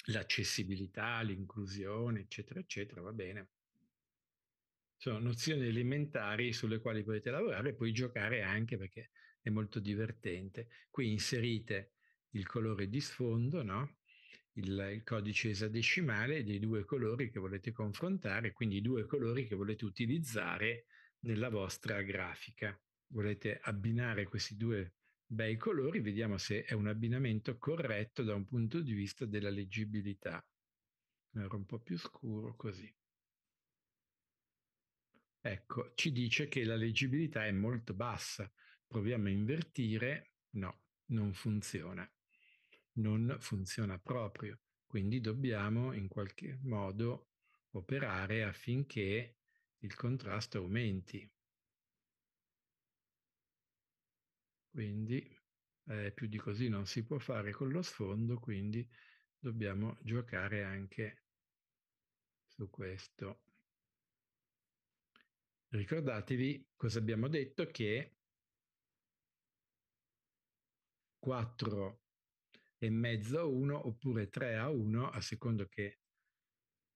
l'accessibilità, l'inclusione, eccetera, eccetera, va bene. Sono nozioni elementari sulle quali potete lavorare e poi giocare anche perché è molto divertente. Qui inserite il colore di sfondo, no? il, il codice esadecimale dei due colori che volete confrontare, quindi i due colori che volete utilizzare nella vostra grafica. Volete abbinare questi due bei colori, vediamo se è un abbinamento corretto da un punto di vista della leggibilità. Era un po' più scuro così. Ecco, ci dice che la leggibilità è molto bassa. Proviamo a invertire, no, non funziona. Non funziona proprio. Quindi dobbiamo in qualche modo operare affinché il contrasto aumenti. quindi eh, più di così non si può fare con lo sfondo, quindi dobbiamo giocare anche su questo. Ricordatevi cosa abbiamo detto che 4 e mezzo a 1 oppure 3 a 1 a secondo che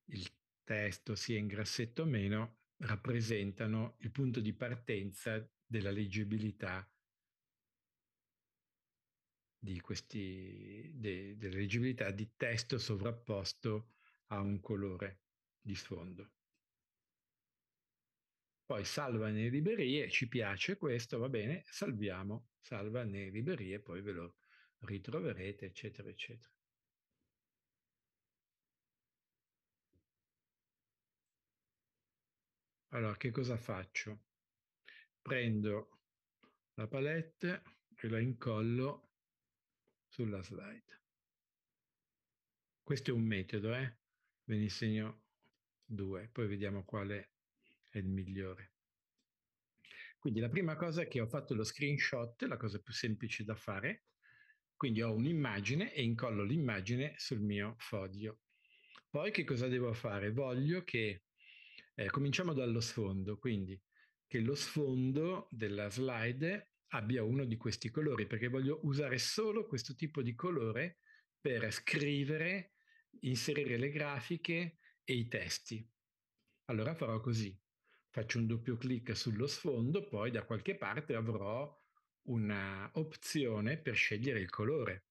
il testo sia in grassetto o meno rappresentano il punto di partenza della leggibilità di questi, de, delle leggibilità di testo sovrapposto a un colore di sfondo. Poi salva nelle librerie, ci piace questo, va bene, salviamo, salva nelle librerie, poi ve lo ritroverete, eccetera, eccetera. Allora, che cosa faccio? Prendo la palette e la incollo sulla slide. Questo è un metodo, eh? ve ne insegno due, poi vediamo quale è il migliore. Quindi la prima cosa è che ho fatto lo screenshot, la cosa più semplice da fare, quindi ho un'immagine e incollo l'immagine sul mio foglio. Poi che cosa devo fare? Voglio che, eh, cominciamo dallo sfondo, quindi che lo sfondo della slide abbia uno di questi colori, perché voglio usare solo questo tipo di colore per scrivere, inserire le grafiche e i testi. Allora farò così, faccio un doppio clic sullo sfondo, poi da qualche parte avrò una opzione per scegliere il colore.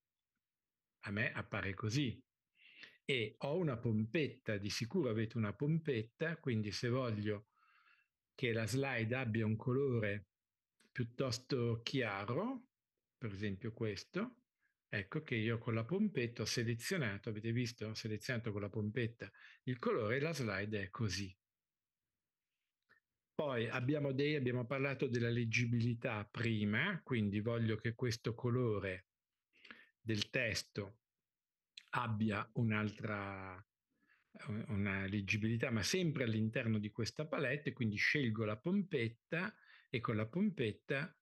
A me appare così. E ho una pompetta, di sicuro avete una pompetta, quindi se voglio che la slide abbia un colore piuttosto chiaro, per esempio questo, ecco che io con la pompetta ho selezionato, avete visto, ho selezionato con la pompetta il colore e la slide è così. Poi abbiamo, dei, abbiamo parlato della leggibilità prima, quindi voglio che questo colore del testo abbia un'altra una leggibilità, ma sempre all'interno di questa palette, quindi scelgo la pompetta, e con la pompetta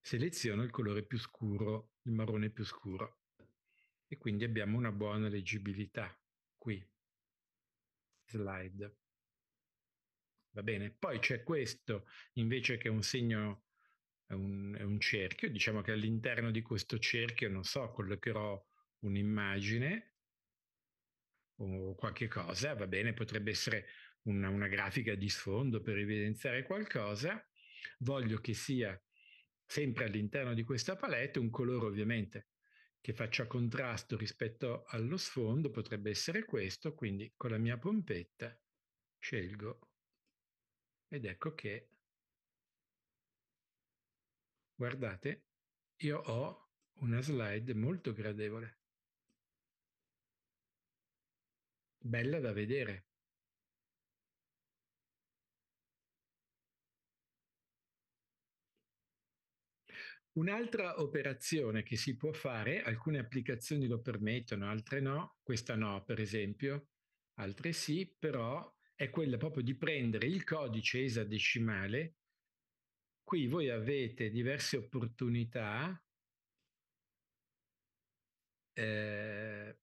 seleziono il colore più scuro, il marrone più scuro. E quindi abbiamo una buona leggibilità qui. Slide. Va bene, poi c'è questo invece che un segno, è un, è un cerchio, diciamo che all'interno di questo cerchio, non so, collocherò un'immagine o qualche cosa, va bene, potrebbe essere una, una grafica di sfondo per evidenziare qualcosa voglio che sia sempre all'interno di questa palette un colore ovviamente che faccia contrasto rispetto allo sfondo, potrebbe essere questo, quindi con la mia pompetta scelgo ed ecco che guardate io ho una slide molto gradevole bella da vedere Un'altra operazione che si può fare, alcune applicazioni lo permettono, altre no, questa no per esempio, altre sì, però è quella proprio di prendere il codice esadecimale. Qui voi avete diverse opportunità. Eh,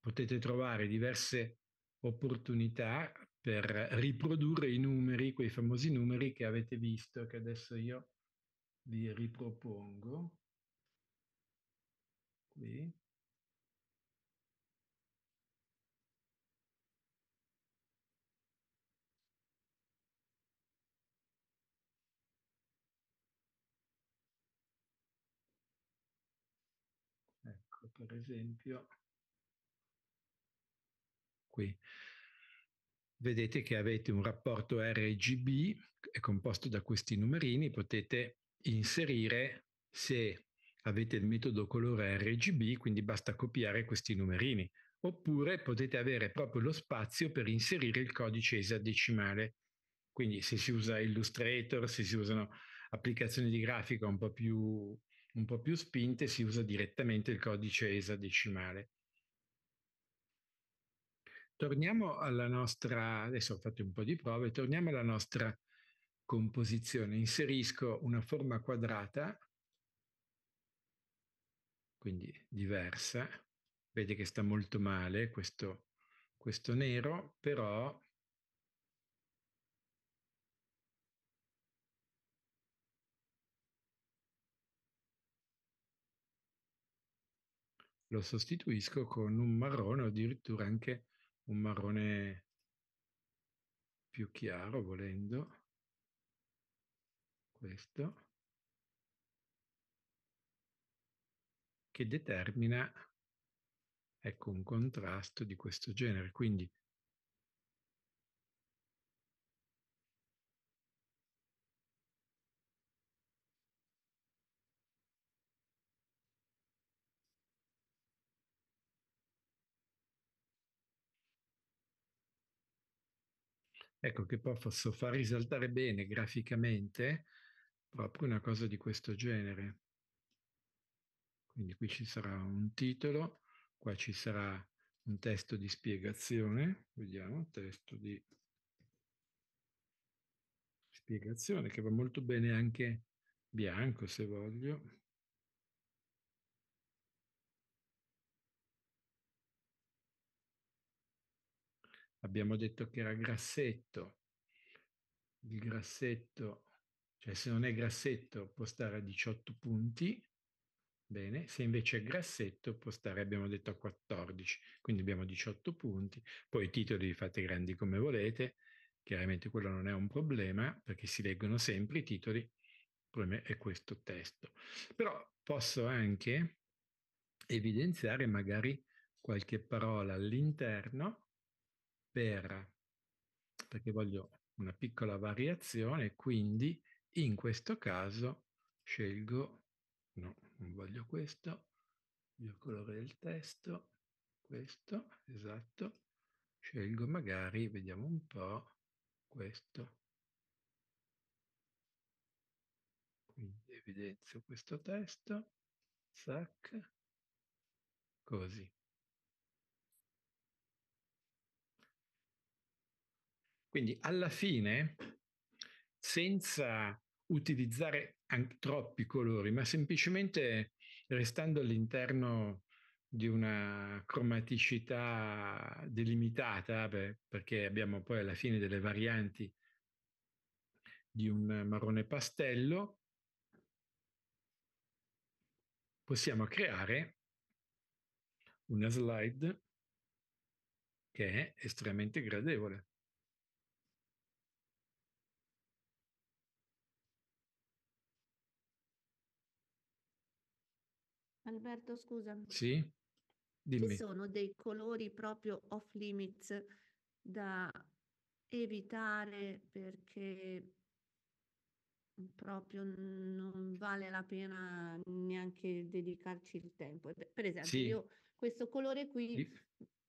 potete trovare diverse opportunità per riprodurre i numeri, quei famosi numeri che avete visto, che adesso io vi ripropongo qui. Ecco, per esempio, qui. Vedete che avete un rapporto RGB, è composto da questi numerini, potete inserire se avete il metodo colore RGB, quindi basta copiare questi numerini, oppure potete avere proprio lo spazio per inserire il codice esadecimale. Quindi se si usa Illustrator, se si usano applicazioni di grafica un po' più, un po più spinte, si usa direttamente il codice esadecimale. Torniamo alla nostra, adesso ho fatto un po' di prove, torniamo alla nostra composizione inserisco una forma quadrata, quindi diversa, vede che sta molto male questo, questo nero, però lo sostituisco con un marrone addirittura anche un marrone più chiaro volendo questo, che determina ecco, un contrasto di questo genere. Quindi ecco che poi posso far risaltare bene graficamente proprio una cosa di questo genere. Quindi qui ci sarà un titolo, qua ci sarà un testo di spiegazione, vediamo, testo di spiegazione che va molto bene anche bianco se voglio. Abbiamo detto che era grassetto. Il grassetto cioè se non è grassetto può stare a 18 punti, bene, se invece è grassetto può stare, abbiamo detto, a 14, quindi abbiamo 18 punti, poi i titoli li fate grandi come volete, chiaramente quello non è un problema perché si leggono sempre i titoli, come è questo testo. Però posso anche evidenziare magari qualche parola all'interno per, perché voglio una piccola variazione, quindi in questo caso scelgo, no, non voglio questo, il colore del testo, questo, esatto, scelgo magari, vediamo un po', questo. Quindi evidenzio questo testo, zac, così. Quindi alla fine, senza utilizzare troppi colori, ma semplicemente restando all'interno di una cromaticità delimitata, beh, perché abbiamo poi alla fine delle varianti di un marrone pastello, possiamo creare una slide che è estremamente gradevole. Alberto, scusa. Sì, dimmi. Ci sono dei colori proprio off limits da evitare perché proprio non vale la pena neanche dedicarci il tempo. Per esempio, sì. io questo colore qui, sì.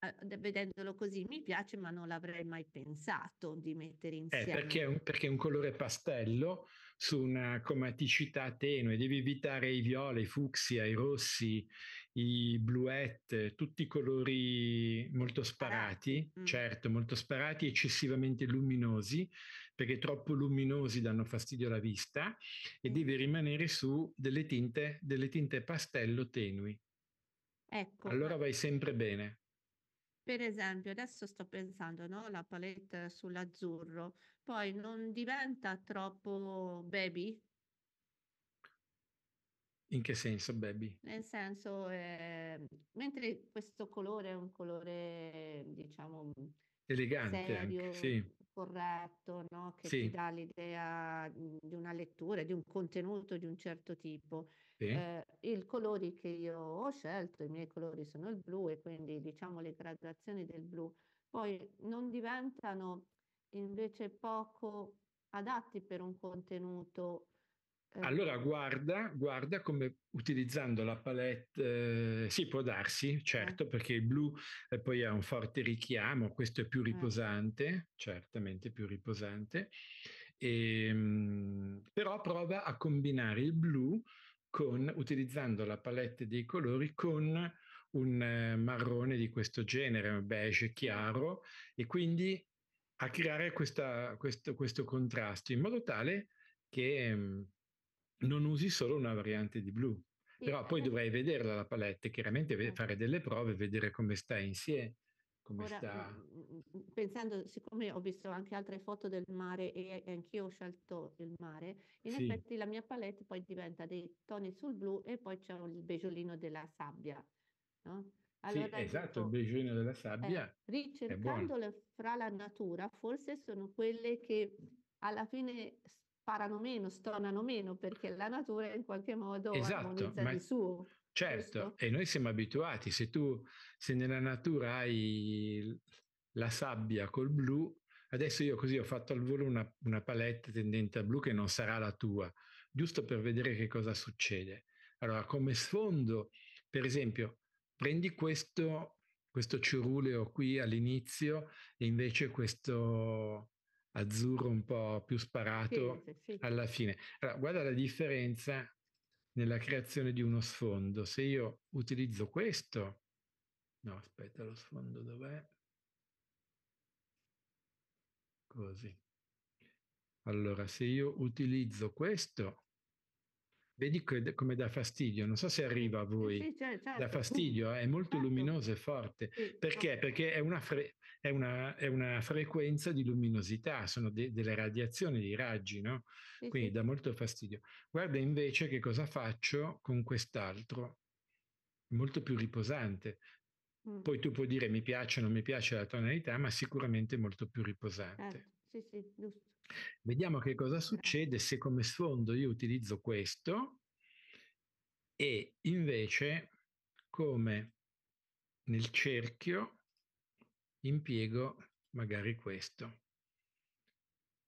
Eh, vedendolo così, mi piace, ma non l'avrei mai pensato di mettere eh, insieme. Eh, perché, è un, perché, è un, colore pastello su una cromaticità tenue, devi evitare i viola, i fucsia, i rossi, i bluette, tutti i colori molto sparati, mm. certo, molto sparati, eccessivamente luminosi, perché troppo luminosi danno fastidio alla vista, e mm. devi rimanere su delle tinte, delle tinte pastello tenui. Ecco. Allora vai sempre bene. Per esempio, adesso sto pensando, no? La palette sull'azzurro poi non diventa troppo baby? In che senso baby? Nel senso, eh, mentre questo colore è un colore, diciamo, elegante, serio, anche, sì. corretto, no? che sì. ti dà l'idea mm, di una lettura, di un contenuto di un certo tipo. Sì. Eh, I colori che io ho scelto, i miei colori sono il blu e quindi diciamo le gradazioni del blu, poi non diventano invece poco adatti per un contenuto. Eh. Allora guarda, guarda come utilizzando la palette, eh, sì può darsi, certo, eh. perché il blu eh, poi ha un forte richiamo, questo è più eh. riposante, certamente più riposante, e, ehm, mh, però prova a combinare il blu con, utilizzando la palette dei colori con un eh, marrone di questo genere, un beige chiaro, e quindi a creare questa, questo, questo, contrasto in modo tale che mm, non usi solo una variante di blu. Però poi dovrei vederla la palette, chiaramente eh. fare delle prove, vedere come sta insieme. Come Ora, sta... Mm, mm, pensando, siccome ho visto anche altre foto del mare e anch'io ho scelto il mare, in sì. effetti la mia palette poi diventa dei toni sul blu e poi c'è il beggiolino della sabbia. No? Allora, sì, esatto, dico, il bigino ecco, della eh, sabbia. Eh, ricercandole fra la natura, forse sono quelle che alla fine sparano meno, stonano meno, perché la natura in qualche modo esatto, armonizza ma... di suo. Certo, questo? e noi siamo abituati, se tu se nella natura hai la sabbia col blu, adesso io così ho fatto al volo una, una palette tendente al blu che non sarà la tua, giusto per vedere che cosa succede. Allora, come sfondo, per esempio, prendi questo, questo ceruleo qui all'inizio e invece questo azzurro un po' più sparato sì, sì. alla fine. Allora, guarda la differenza nella creazione di uno sfondo. Se io utilizzo questo, no, aspetta, lo sfondo dov'è? Così. Allora, se io utilizzo questo, Vedi que, come dà fastidio, non so se arriva a eh voi. Sì, certo. Dà fastidio, è molto certo. luminoso e forte. Sì, Perché? Certo. Perché è una, fre- è, una, è una, frequenza di luminosità, sono de- delle radiazioni, dei raggi, no? Sì, Quindi dà molto fastidio. Guarda invece che cosa faccio con quest'altro, molto più riposante. Mm. Poi tu puoi dire mi piace o non mi piace la tonalità, ma sicuramente molto più riposante. Certo. Sì, sì, giusto. Vediamo che cosa succede se come sfondo io utilizzo questo e invece come nel cerchio impiego magari questo.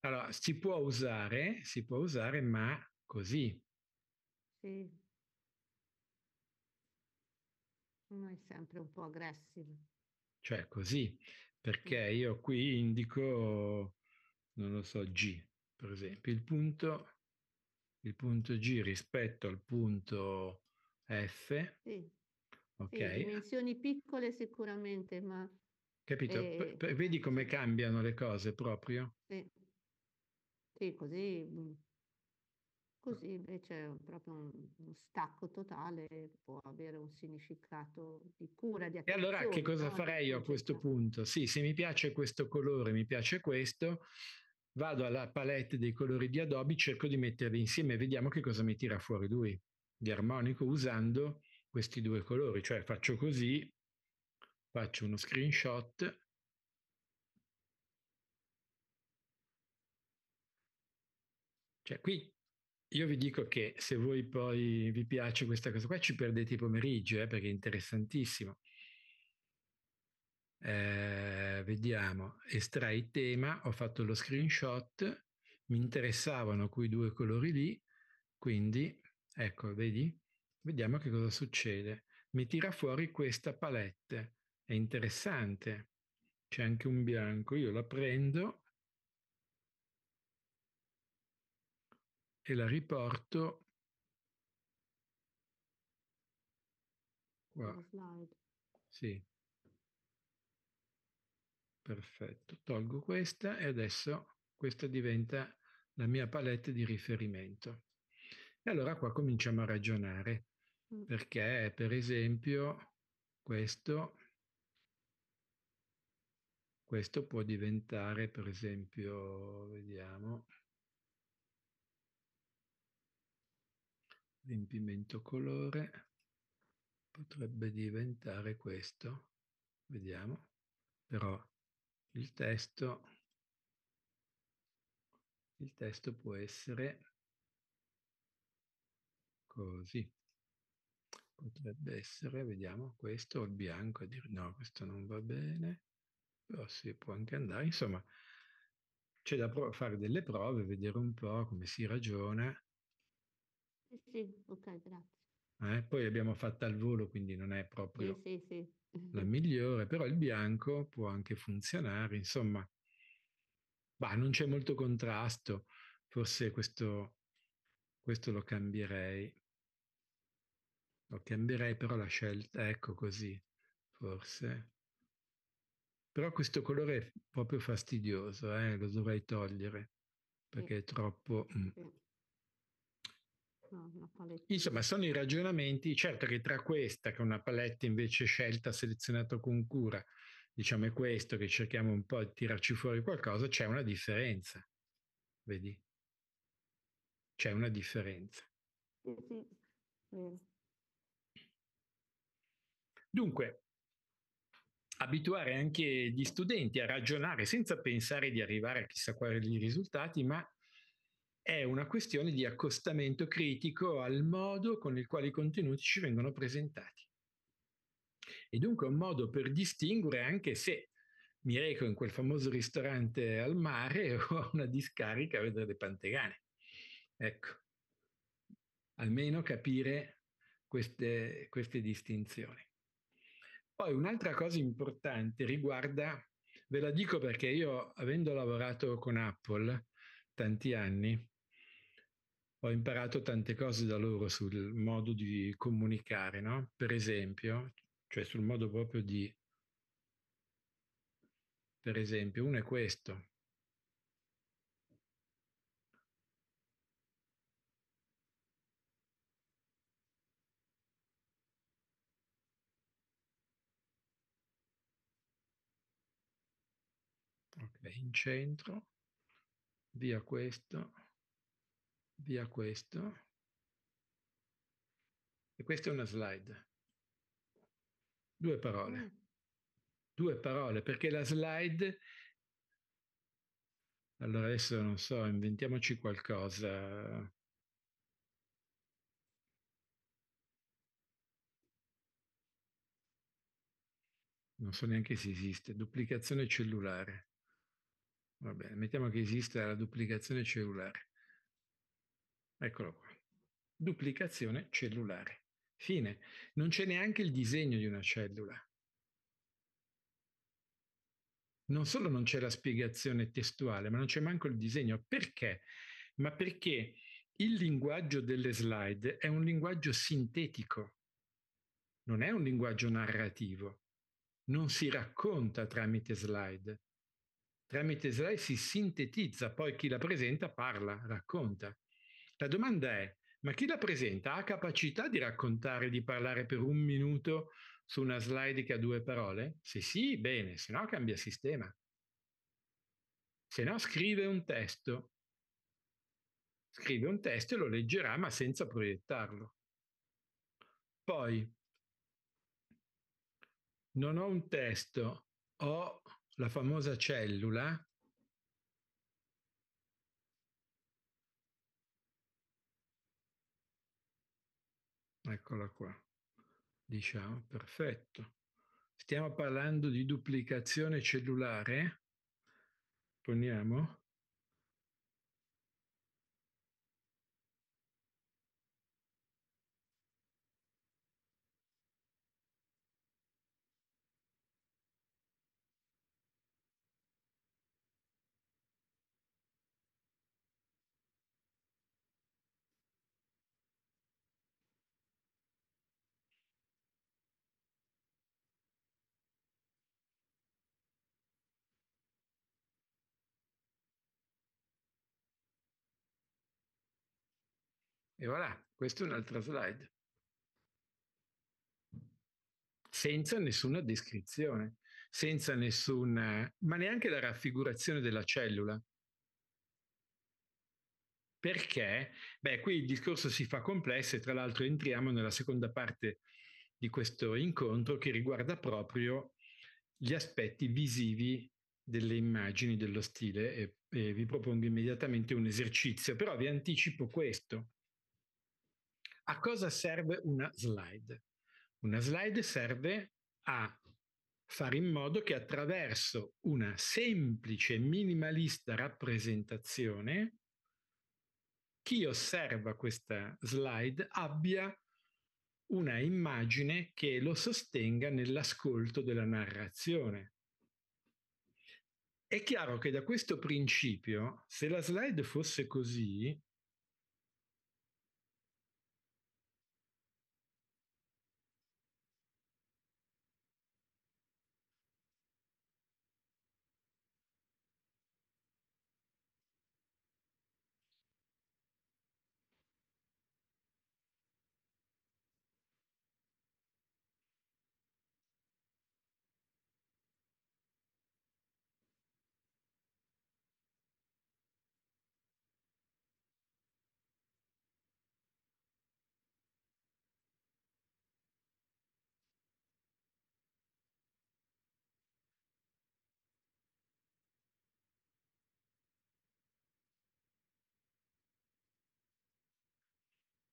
Allora, si può usare, si può usare, ma così. Sì. Non è sempre un po' aggressivo. Cioè così, perché io qui indico non lo so, G, per esempio, il punto, il punto G rispetto al punto F. Sì. Ok. Sì, dimensioni piccole sicuramente, ma... Capito? Eh, vedi come cambiano le cose proprio? Sì. Sì, così, mm. così invece è proprio un, un stacco totale che può avere un significato di cura, di attenzione. E allora che cosa no? farei io a questo punto? Sì, se mi piace questo colore, mi piace questo, vado alla palette dei colori di Adobe, cerco di metterli insieme e vediamo che cosa mi tira fuori lui di armonico usando questi due colori, cioè faccio così, faccio uno screenshot Cioè, qui io vi dico che se voi poi vi piace questa cosa qua ci perdete i pomeriggi, eh, perché è interessantissimo. Eh, vediamo, estrai tema, ho fatto lo screenshot, mi interessavano quei due colori lì, quindi ecco, vedi? Vediamo che cosa succede. Mi tira fuori questa palette, è interessante. C'è anche un bianco, io la prendo e la riporto qua. Sì, Perfetto, tolgo questa e adesso questa diventa la mia palette di riferimento. E allora qua cominciamo a ragionare, mm. perché per esempio questo, questo può diventare, per esempio, vediamo, riempimento colore, potrebbe diventare questo, vediamo, però il testo, il testo può essere così. Potrebbe essere, vediamo, questo o il bianco, dire no, questo non va bene, però si può anche andare. Insomma, c'è da pro- fare delle prove, vedere un po' come si ragiona. Sì, ok, grazie. Eh, poi abbiamo fatto al volo, quindi non è proprio... Sì, sì, sì. Mhm. la migliore, però il bianco può anche funzionare, insomma, bah, non c'è molto contrasto, forse questo, questo lo cambierei, lo cambierei però la scelta, ecco così, forse. Però questo colore è proprio fastidioso, eh? lo dovrei togliere perché è troppo... Mm una palette. Insomma, sono i ragionamenti, certo che tra questa, che è una palette invece scelta, selezionata con cura, diciamo è questo, che cerchiamo un po' di tirarci fuori qualcosa, c'è una differenza, vedi? C'è una differenza. Dunque, abituare anche gli studenti a ragionare senza pensare di arrivare a chissà quali risultati, ma è una questione di accostamento critico al modo con il quale i contenuti ci vengono presentati. E dunque è un modo per distinguere anche se mi reco in quel famoso ristorante al mare o a una discarica a vedere le pantegane. Ecco, almeno capire queste, queste distinzioni. Poi un'altra cosa importante riguarda, ve la dico perché io avendo lavorato con Apple tanti anni, ho imparato tante cose da loro sul modo di comunicare, no? Per esempio, cioè sul modo proprio di... Per esempio, uno è questo. Ok, in centro, via questo via questo. E questa è una slide. Due parole. Mm. Due parole, perché la slide... Allora adesso non so, inventiamoci qualcosa. non so neanche se esiste, duplicazione cellulare. Va bene, mettiamo che esista la duplicazione cellulare. Eccolo qua. Duplicazione cellulare. Fine. Non c'è neanche il disegno di una cellula. Non solo non c'è la spiegazione testuale, ma non c'è manco il disegno. Perché? Ma perché il linguaggio delle slide è un linguaggio sintetico, non è un linguaggio narrativo. Non si racconta tramite slide. Tramite slide si sintetizza, poi chi la presenta parla, racconta. La domanda è, ma chi la presenta ha capacità di raccontare, di parlare per un minuto su una slide che ha due parole? Se sì, bene, se no cambia sistema. Se no scrive un testo. Scrive un testo e lo leggerà ma senza proiettarlo. Poi, non ho un testo, ho la famosa cellula Eccola qua. Diciamo, perfetto. Stiamo parlando di duplicazione cellulare. Poniamo E voilà, questa è un'altra slide. Senza nessuna descrizione, senza nessuna, ma neanche la raffigurazione della cellula. Perché? Beh, qui il discorso si fa complesso e tra l'altro entriamo nella seconda parte di questo incontro che riguarda proprio gli aspetti visivi delle immagini dello stile e, e vi propongo immediatamente un esercizio, però vi anticipo questo. A cosa serve una slide? Una slide serve a fare in modo che attraverso una semplice minimalista rappresentazione chi osserva questa slide abbia una immagine che lo sostenga nell'ascolto della narrazione. È chiaro che da questo principio, se la slide fosse così,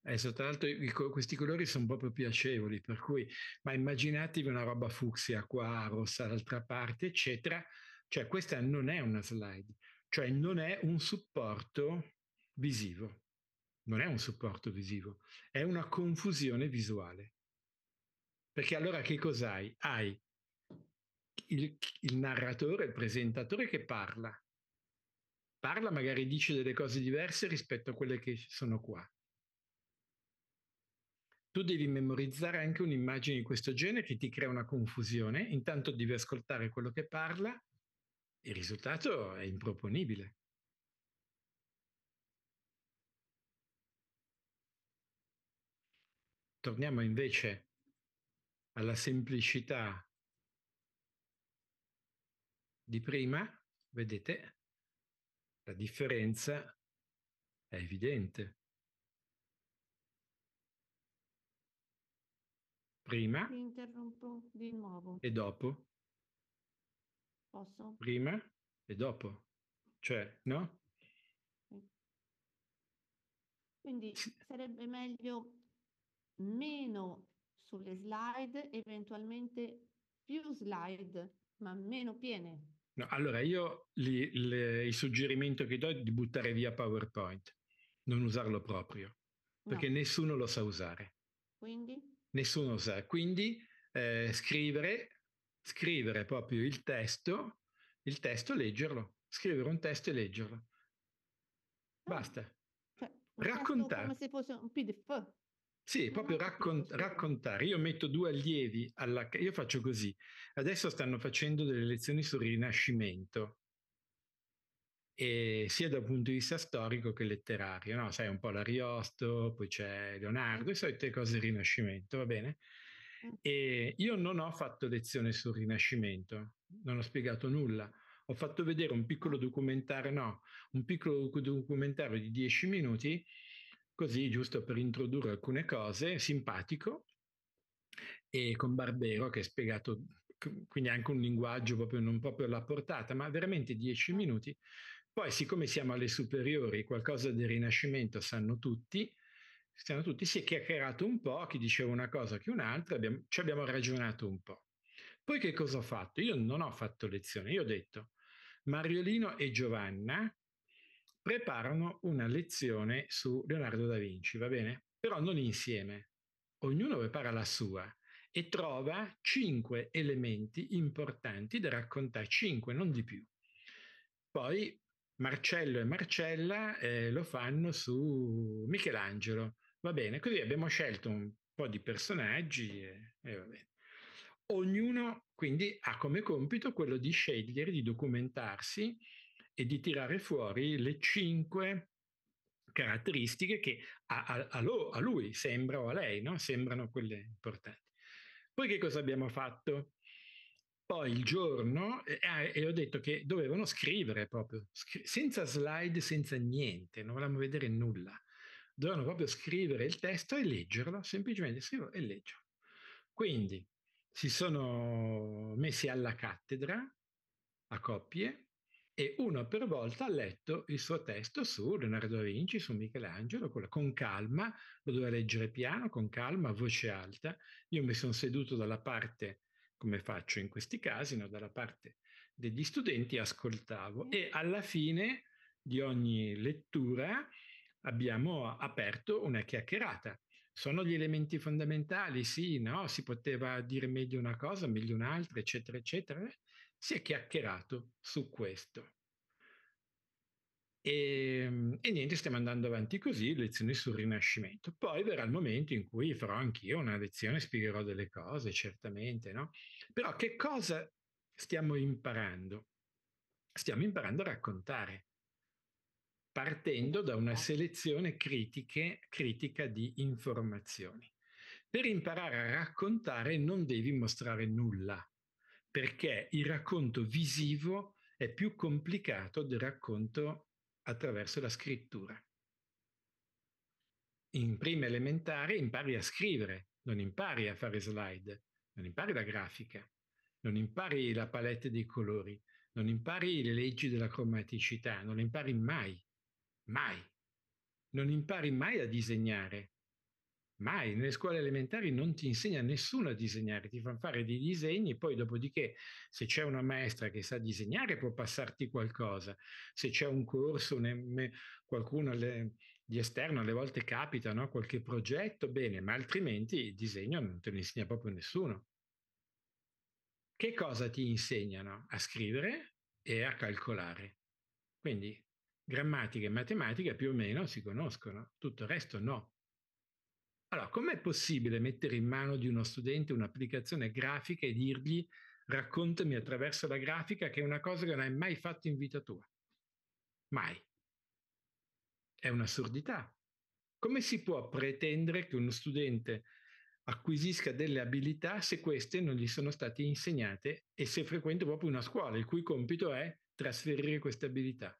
Adesso, eh, tra l'altro, questi colori sono proprio piacevoli, per cui, ma immaginatevi una roba fucsia qua, rossa dall'altra parte, eccetera. Cioè, questa non è una slide, cioè non è un supporto visivo, non è un supporto visivo, è una confusione visuale. Perché allora che cos'hai? Hai il, il narratore, il presentatore che parla, parla magari dice delle cose diverse rispetto a quelle che sono qua tu devi memorizzare anche un'immagine di questo genere che ti crea una confusione, intanto devi ascoltare quello che parla, il risultato è improponibile. Torniamo invece alla semplicità di prima, vedete, la differenza è evidente. Prima. Mi interrompo di nuovo. E dopo. Posso? Prima e dopo. Cioè, no? Quindi sarebbe meglio meno sulle slide, eventualmente più slide, ma meno piene. No, allora io li, le, il suggerimento che do è di buttare via PowerPoint, non usarlo proprio, perché no. nessuno lo sa usare. Quindi? nessuno sa. Quindi eh, scrivere, scrivere proprio il testo, il testo leggerlo, scrivere un testo e leggerlo. Ah, Basta. Cioè, raccontare. Come se fosse un PDF. Sì, proprio raccon- raccontare. Io metto due allievi alla... Io faccio così. Adesso stanno facendo delle lezioni sul Rinascimento e sia dal punto di vista storico che letterario, no? Sai, un po' l'Ariosto, poi c'è Leonardo, le solite cose del Rinascimento, va bene? Mm. E io non ho fatto lezione sul Rinascimento, non ho spiegato nulla. Ho fatto vedere un piccolo documentario, no, un piccolo documentario di dieci minuti, così giusto per introdurre alcune cose, simpatico, e con Barbero che ha spiegato quindi anche un linguaggio proprio non proprio alla portata, ma veramente dieci minuti poi, siccome siamo alle superiori, qualcosa del Rinascimento sanno tutti, sanno tutti si è chiacchierato un po', chi diceva una cosa che un'altra, abbiamo, ci abbiamo ragionato un po'. Poi che cosa ho fatto? Io non ho fatto lezione, io ho detto Mariolino e Giovanna preparano una lezione su Leonardo da Vinci, va bene? Però non insieme, ognuno prepara la sua e trova cinque elementi importanti da raccontare, cinque, non di più. Poi Marcello e Marcella eh, lo fanno su Michelangelo. Va bene, così abbiamo scelto un po' di personaggi e, e va bene. Ognuno quindi ha come compito quello di scegliere, di documentarsi e di tirare fuori le cinque caratteristiche che a, a, a, lo, a lui sembra o a lei no? sembrano quelle importanti. Poi che cosa abbiamo fatto? poi il giorno eh, e ho detto che dovevano scrivere proprio, scri- senza slide, senza niente, non volevamo vedere nulla. Dovevano proprio scrivere il testo e leggerlo, semplicemente scriverlo e leggerlo. Quindi si sono messi alla cattedra a coppie e uno per volta ha letto il suo testo su Leonardo da Vinci, su Michelangelo, con calma, lo doveva leggere piano, con calma, a voce alta. Io mi sono seduto dalla parte come faccio in questi casi, no? dalla parte degli studenti ascoltavo e alla fine di ogni lettura abbiamo aperto una chiacchierata. Sono gli elementi fondamentali, sì, no, si poteva dire meglio una cosa, meglio un'altra, eccetera, eccetera. Si è chiacchierato su questo. E, ehm, e, niente, stiamo andando avanti così, lezioni sul Rinascimento. Poi verrà il momento in cui farò anch'io una lezione, spiegherò delle cose, certamente, no? Però che cosa stiamo imparando? Stiamo imparando a raccontare, partendo da una selezione critiche, critica di informazioni. Per imparare a raccontare non devi mostrare nulla, perché il racconto visivo è più complicato del racconto attraverso la scrittura. In prima elementare impari a scrivere, non impari a fare slide, non impari la grafica, non impari la palette dei colori, non impari le leggi della cromaticità, non le impari mai, mai. Non impari mai a disegnare, Mai, nelle scuole elementari non ti insegna nessuno a disegnare, ti fanno fare dei disegni, e poi dopodiché se c'è una maestra che sa disegnare può passarti qualcosa, se c'è un corso, un, qualcuno le, di esterno alle volte capita no? qualche progetto, bene, ma altrimenti il disegno non te lo insegna proprio nessuno. Che cosa ti insegnano? A scrivere e a calcolare. Quindi grammatica e matematica più o meno si conoscono, tutto il resto no. Allora, com'è possibile mettere in mano di uno studente un'applicazione grafica e dirgli raccontami attraverso la grafica che è una cosa che non hai mai fatto in vita tua? Mai. È un'assurdità. Come si può pretendere che uno studente acquisisca delle abilità se queste non gli sono state insegnate e se frequenta proprio una scuola il cui compito è trasferire queste abilità?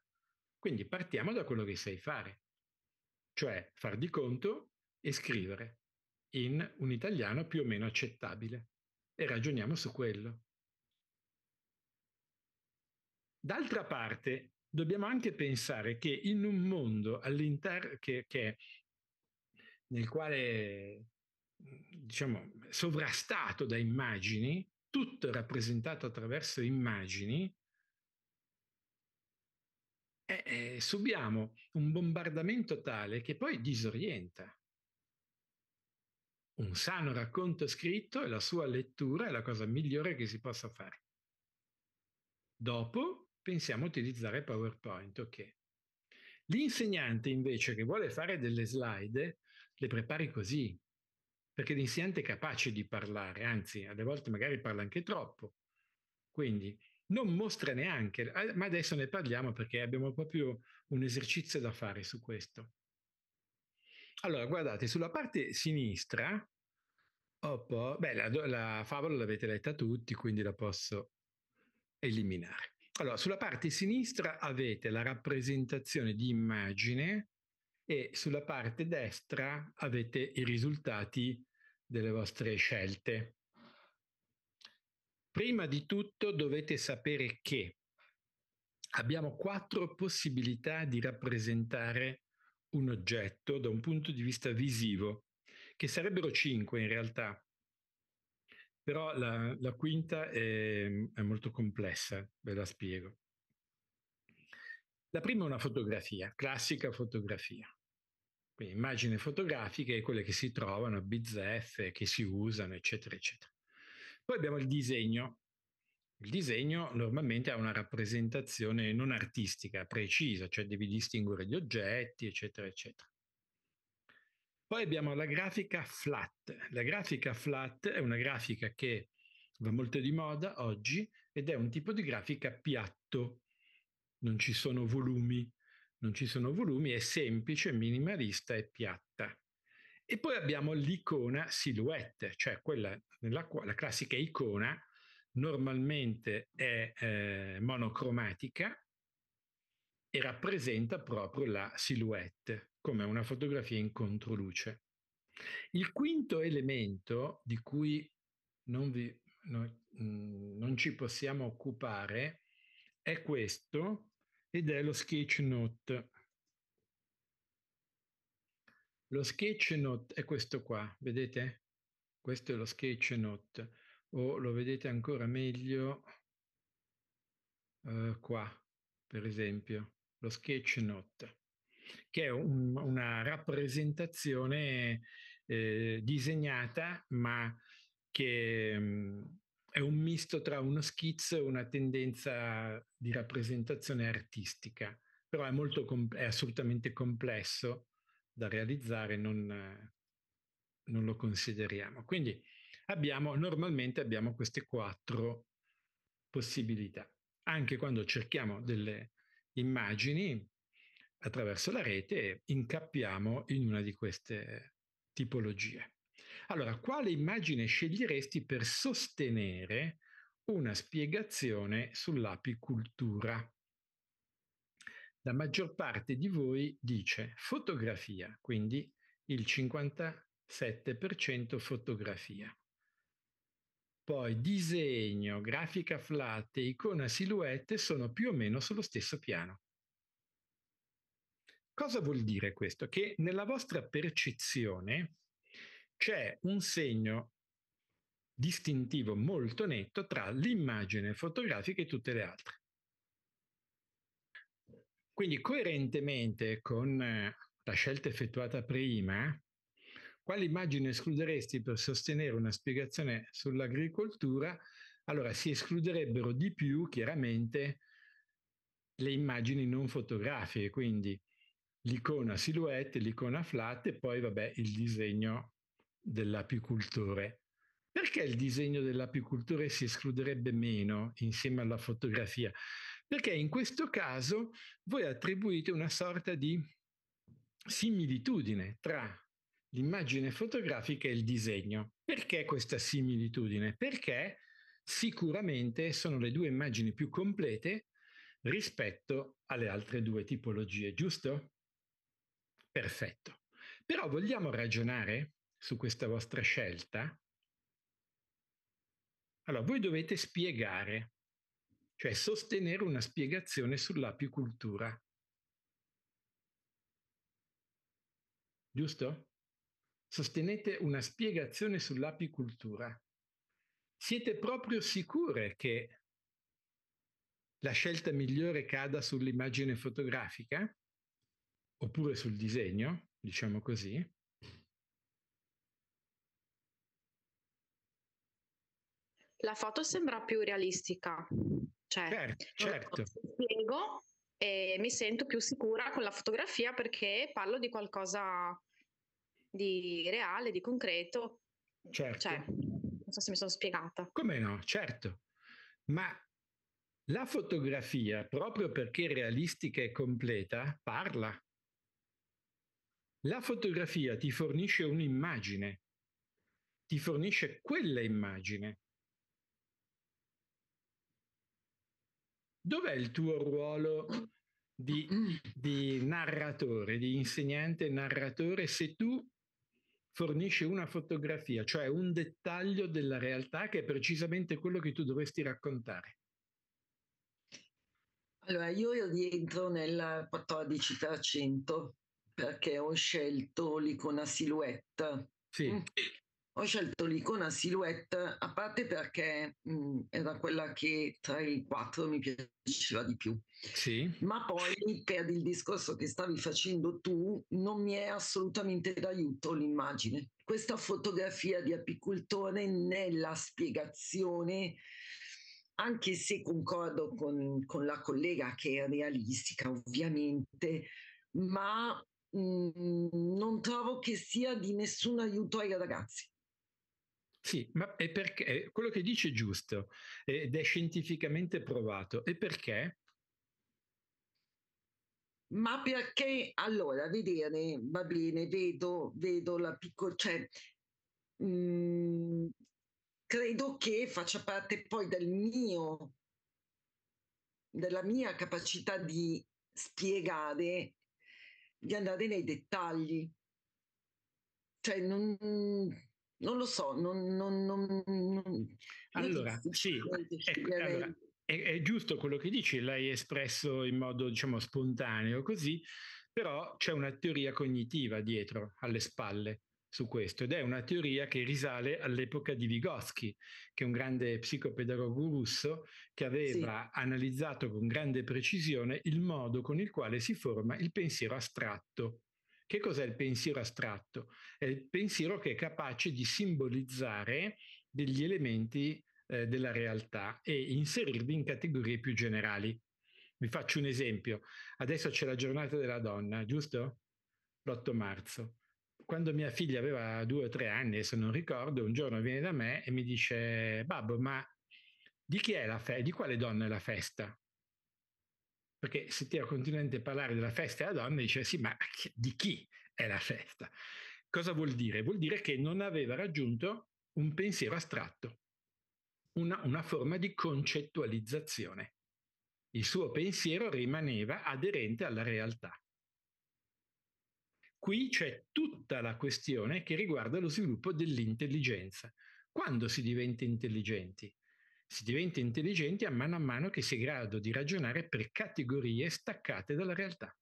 Quindi partiamo da quello che sai fare, cioè far di conto e scrivere in un italiano più o meno accettabile e ragioniamo su quello. D'altra parte, dobbiamo anche pensare che in un mondo all'interno che, che nel quale diciamo sovrastato da immagini, tutto è rappresentato attraverso immagini, eh, eh, subiamo un bombardamento tale che poi disorienta un sano racconto scritto e la sua lettura è la cosa migliore che si possa fare. Dopo pensiamo a utilizzare PowerPoint, ok. L'insegnante invece che vuole fare delle slide le prepari così, perché l'insegnante è capace di parlare, anzi, alle volte magari parla anche troppo. Quindi non mostra neanche, eh, ma adesso ne parliamo perché abbiamo proprio un esercizio da fare su questo. Allora, guardate, sulla parte sinistra, po- beh, la, la favola l'avete letta tutti, quindi la posso eliminare. Allora, sulla parte sinistra avete la rappresentazione di immagine e sulla parte destra avete i risultati delle vostre scelte. Prima di tutto dovete sapere che abbiamo quattro possibilità di rappresentare un oggetto da un punto di vista visivo, che sarebbero cinque in realtà, però la, la quinta è, è, molto complessa, ve la spiego. La prima è una fotografia, classica fotografia, quindi immagini fotografiche, quelle che si trovano, bizzeffe, che si usano, eccetera, eccetera. Poi abbiamo il disegno, il disegno normalmente ha una rappresentazione non artistica precisa, cioè devi distinguere gli oggetti, eccetera, eccetera. Poi abbiamo la grafica flat. La grafica flat è una grafica che va molto di moda oggi ed è un tipo di grafica piatto. Non ci sono volumi, non ci sono volumi, è semplice, minimalista e piatta. E poi abbiamo l'icona silhouette, cioè quella nella quale la classica icona normalmente è eh, monocromatica e rappresenta proprio la silhouette, come una fotografia in controluce. Il quinto elemento di cui non, vi, no, mm, non ci possiamo occupare è questo ed è lo sketch note. Lo sketch note è questo qua, vedete? Questo è lo sketch note o lo vedete ancora meglio eh, qua, per esempio, lo sketch note, che è un, una rappresentazione eh, disegnata, ma che mh, mm, è un misto tra uno schizzo e una tendenza di rappresentazione artistica, però è, molto com- è assolutamente complesso da realizzare, non, non lo consideriamo. Quindi abbiamo, normalmente abbiamo queste quattro possibilità. Anche quando cerchiamo delle immagini attraverso la rete, incappiamo in una di queste tipologie. Allora, quale immagine sceglieresti per sostenere una spiegazione sull'apicultura? La maggior parte di voi dice fotografia, quindi il 57% fotografia. Poi disegno, grafica flat e icona silhouette sono più o meno sullo stesso piano. Cosa vuol dire questo? Che nella vostra percezione c'è un segno distintivo molto netto tra l'immagine fotografica e tutte le altre. Quindi coerentemente con eh, la scelta effettuata prima, quale immagine escluderesti per sostenere una spiegazione sull'agricoltura? Allora si escluderebbero di più chiaramente le immagini non fotografiche, quindi l'icona silhouette, l'icona flat e poi vabbè il disegno dell'apicultore. Perché il disegno dell'apicultore si escluderebbe meno insieme alla fotografia? Perché in questo caso voi attribuite una sorta di similitudine tra l'immagine fotografica e il disegno. Perché questa similitudine? Perché sicuramente sono le due immagini più complete rispetto alle altre due tipologie, giusto? Perfetto. Però vogliamo ragionare su questa vostra scelta? Allora, voi dovete spiegare, cioè sostenere una spiegazione sull'apicultura. Giusto? sostenete una spiegazione sull'apicultura, siete proprio sicure che la scelta migliore cada sull'immagine fotografica oppure sul disegno, diciamo così? La foto sembra più realistica, cioè, certo, certo. spiego e mi sento più sicura con la fotografia perché parlo di qualcosa di reale, di concreto. Certo. Cioè, non so se mi sono spiegata. Come no, certo. Ma la fotografia, proprio perché realistica e completa, parla. La fotografia ti fornisce un'immagine, ti fornisce quella immagine. Dov'è il tuo ruolo di, di narratore, di insegnante narratore, se tu fornisce una fotografia, cioè un dettaglio della realtà che è precisamente quello che tu dovresti raccontare. Allora, io rientro nel 14% perché ho scelto l'icona silhouette. Sì. Mm ho scelto l'icona silhouette a parte perché mh, era quella che tra i quattro mi piaceva di più. Sì. Ma poi per il discorso che stavi facendo tu non mi è assolutamente d'aiuto l'immagine. Questa fotografia di apicultore nella spiegazione anche se concordo con, con la collega che è realistica ovviamente, ma Mm, non trovo che sia di nessun aiuto ai ragazzi. Sì, ma è perché quello che dice è giusto ed è scientificamente provato. E perché? Ma perché allora, vedere, va bene, vedo, vedo la piccola, cioè, mhmm, credo che faccia parte poi del mio, della mia capacità di spiegare, di andare nei dettagli. Cioè, non, non lo so, non... non, non, non... Allora, sì, ecco, allora, è, è, giusto quello che dici, l'hai espresso in modo, diciamo, spontaneo così, però c'è una teoria cognitiva dietro, alle spalle su questo ed è una teoria che risale all'epoca di Vygotsky, che è un grande psicopedagogo russo che aveva sì. analizzato con grande precisione il modo con il quale si forma il pensiero astratto che cos'è il pensiero astratto? È il pensiero che è capace di simbolizzare degli elementi eh, della realtà e inserirli in categorie più generali. Vi faccio un esempio. Adesso c'è la giornata della donna, giusto? L'8 marzo. Quando mia figlia aveva due o tre anni, se non ricordo, un giorno viene da me e mi dice, babbo, ma di chi è la festa? Di quale donna è la festa? perché si continuamente parlare della festa della donna e diceva sì, ma di chi è la festa? Cosa vuol dire? Vuol dire che non aveva raggiunto un pensiero astratto, una, una forma di concettualizzazione. Il suo pensiero rimaneva aderente alla realtà. Qui c'è tutta la questione che riguarda lo sviluppo dell'intelligenza. Quando si diventa intelligenti? si diventa intelligenti a mano a mano che si è in grado di ragionare per categorie staccate dalla realtà.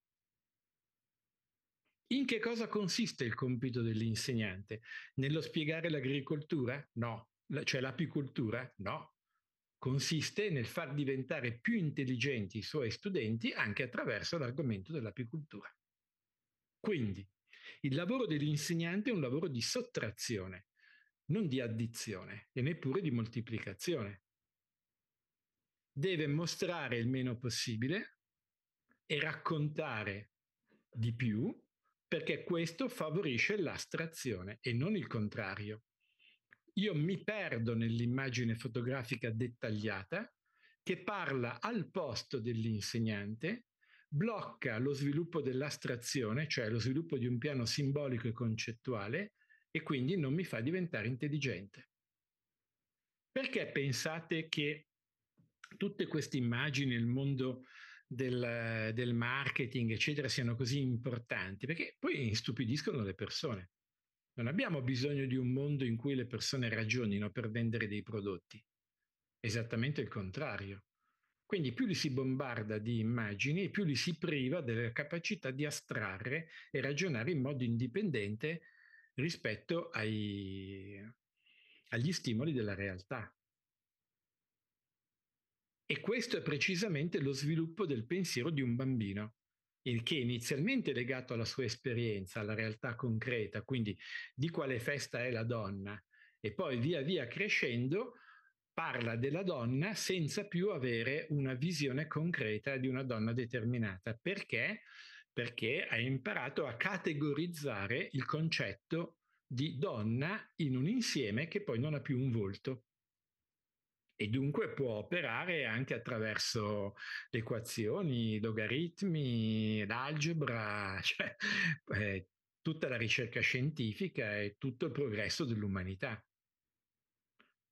In che cosa consiste il compito dell'insegnante? Nello spiegare l'agricoltura? No. Cioè l'apicoltura? No. Consiste nel far diventare più intelligenti i suoi studenti anche attraverso l'argomento dell'apicoltura. Quindi, il lavoro dell'insegnante è un lavoro di sottrazione, non di addizione e neppure di moltiplicazione deve mostrare il meno possibile e raccontare di più perché questo favorisce l'astrazione e non il contrario. Io mi perdo nell'immagine fotografica dettagliata che parla al posto dell'insegnante, blocca lo sviluppo dell'astrazione, cioè lo sviluppo di un piano simbolico e concettuale, e quindi non mi fa diventare intelligente. Perché pensate che tutte queste immagini nel mondo del, del, marketing, eccetera, siano così importanti, perché poi stupidiscono le persone. Non abbiamo bisogno di un mondo in cui le persone ragionino per vendere dei prodotti, esattamente il contrario. Quindi più li si bombarda di immagini, più li si priva della capacità di astrarre e ragionare in modo indipendente rispetto ai, agli stimoli della realtà. E questo è precisamente lo sviluppo del pensiero di un bambino, il che inizialmente è legato alla sua esperienza, alla realtà concreta, quindi di quale festa è la donna, e poi via via crescendo parla della donna senza più avere una visione concreta di una donna determinata. Perché? Perché ha imparato a categorizzare il concetto di donna in un insieme che poi non ha più un volto e dunque può operare anche attraverso le equazioni, logaritmi, l'algebra, cioè eh, tutta la ricerca scientifica e tutto il progresso dell'umanità.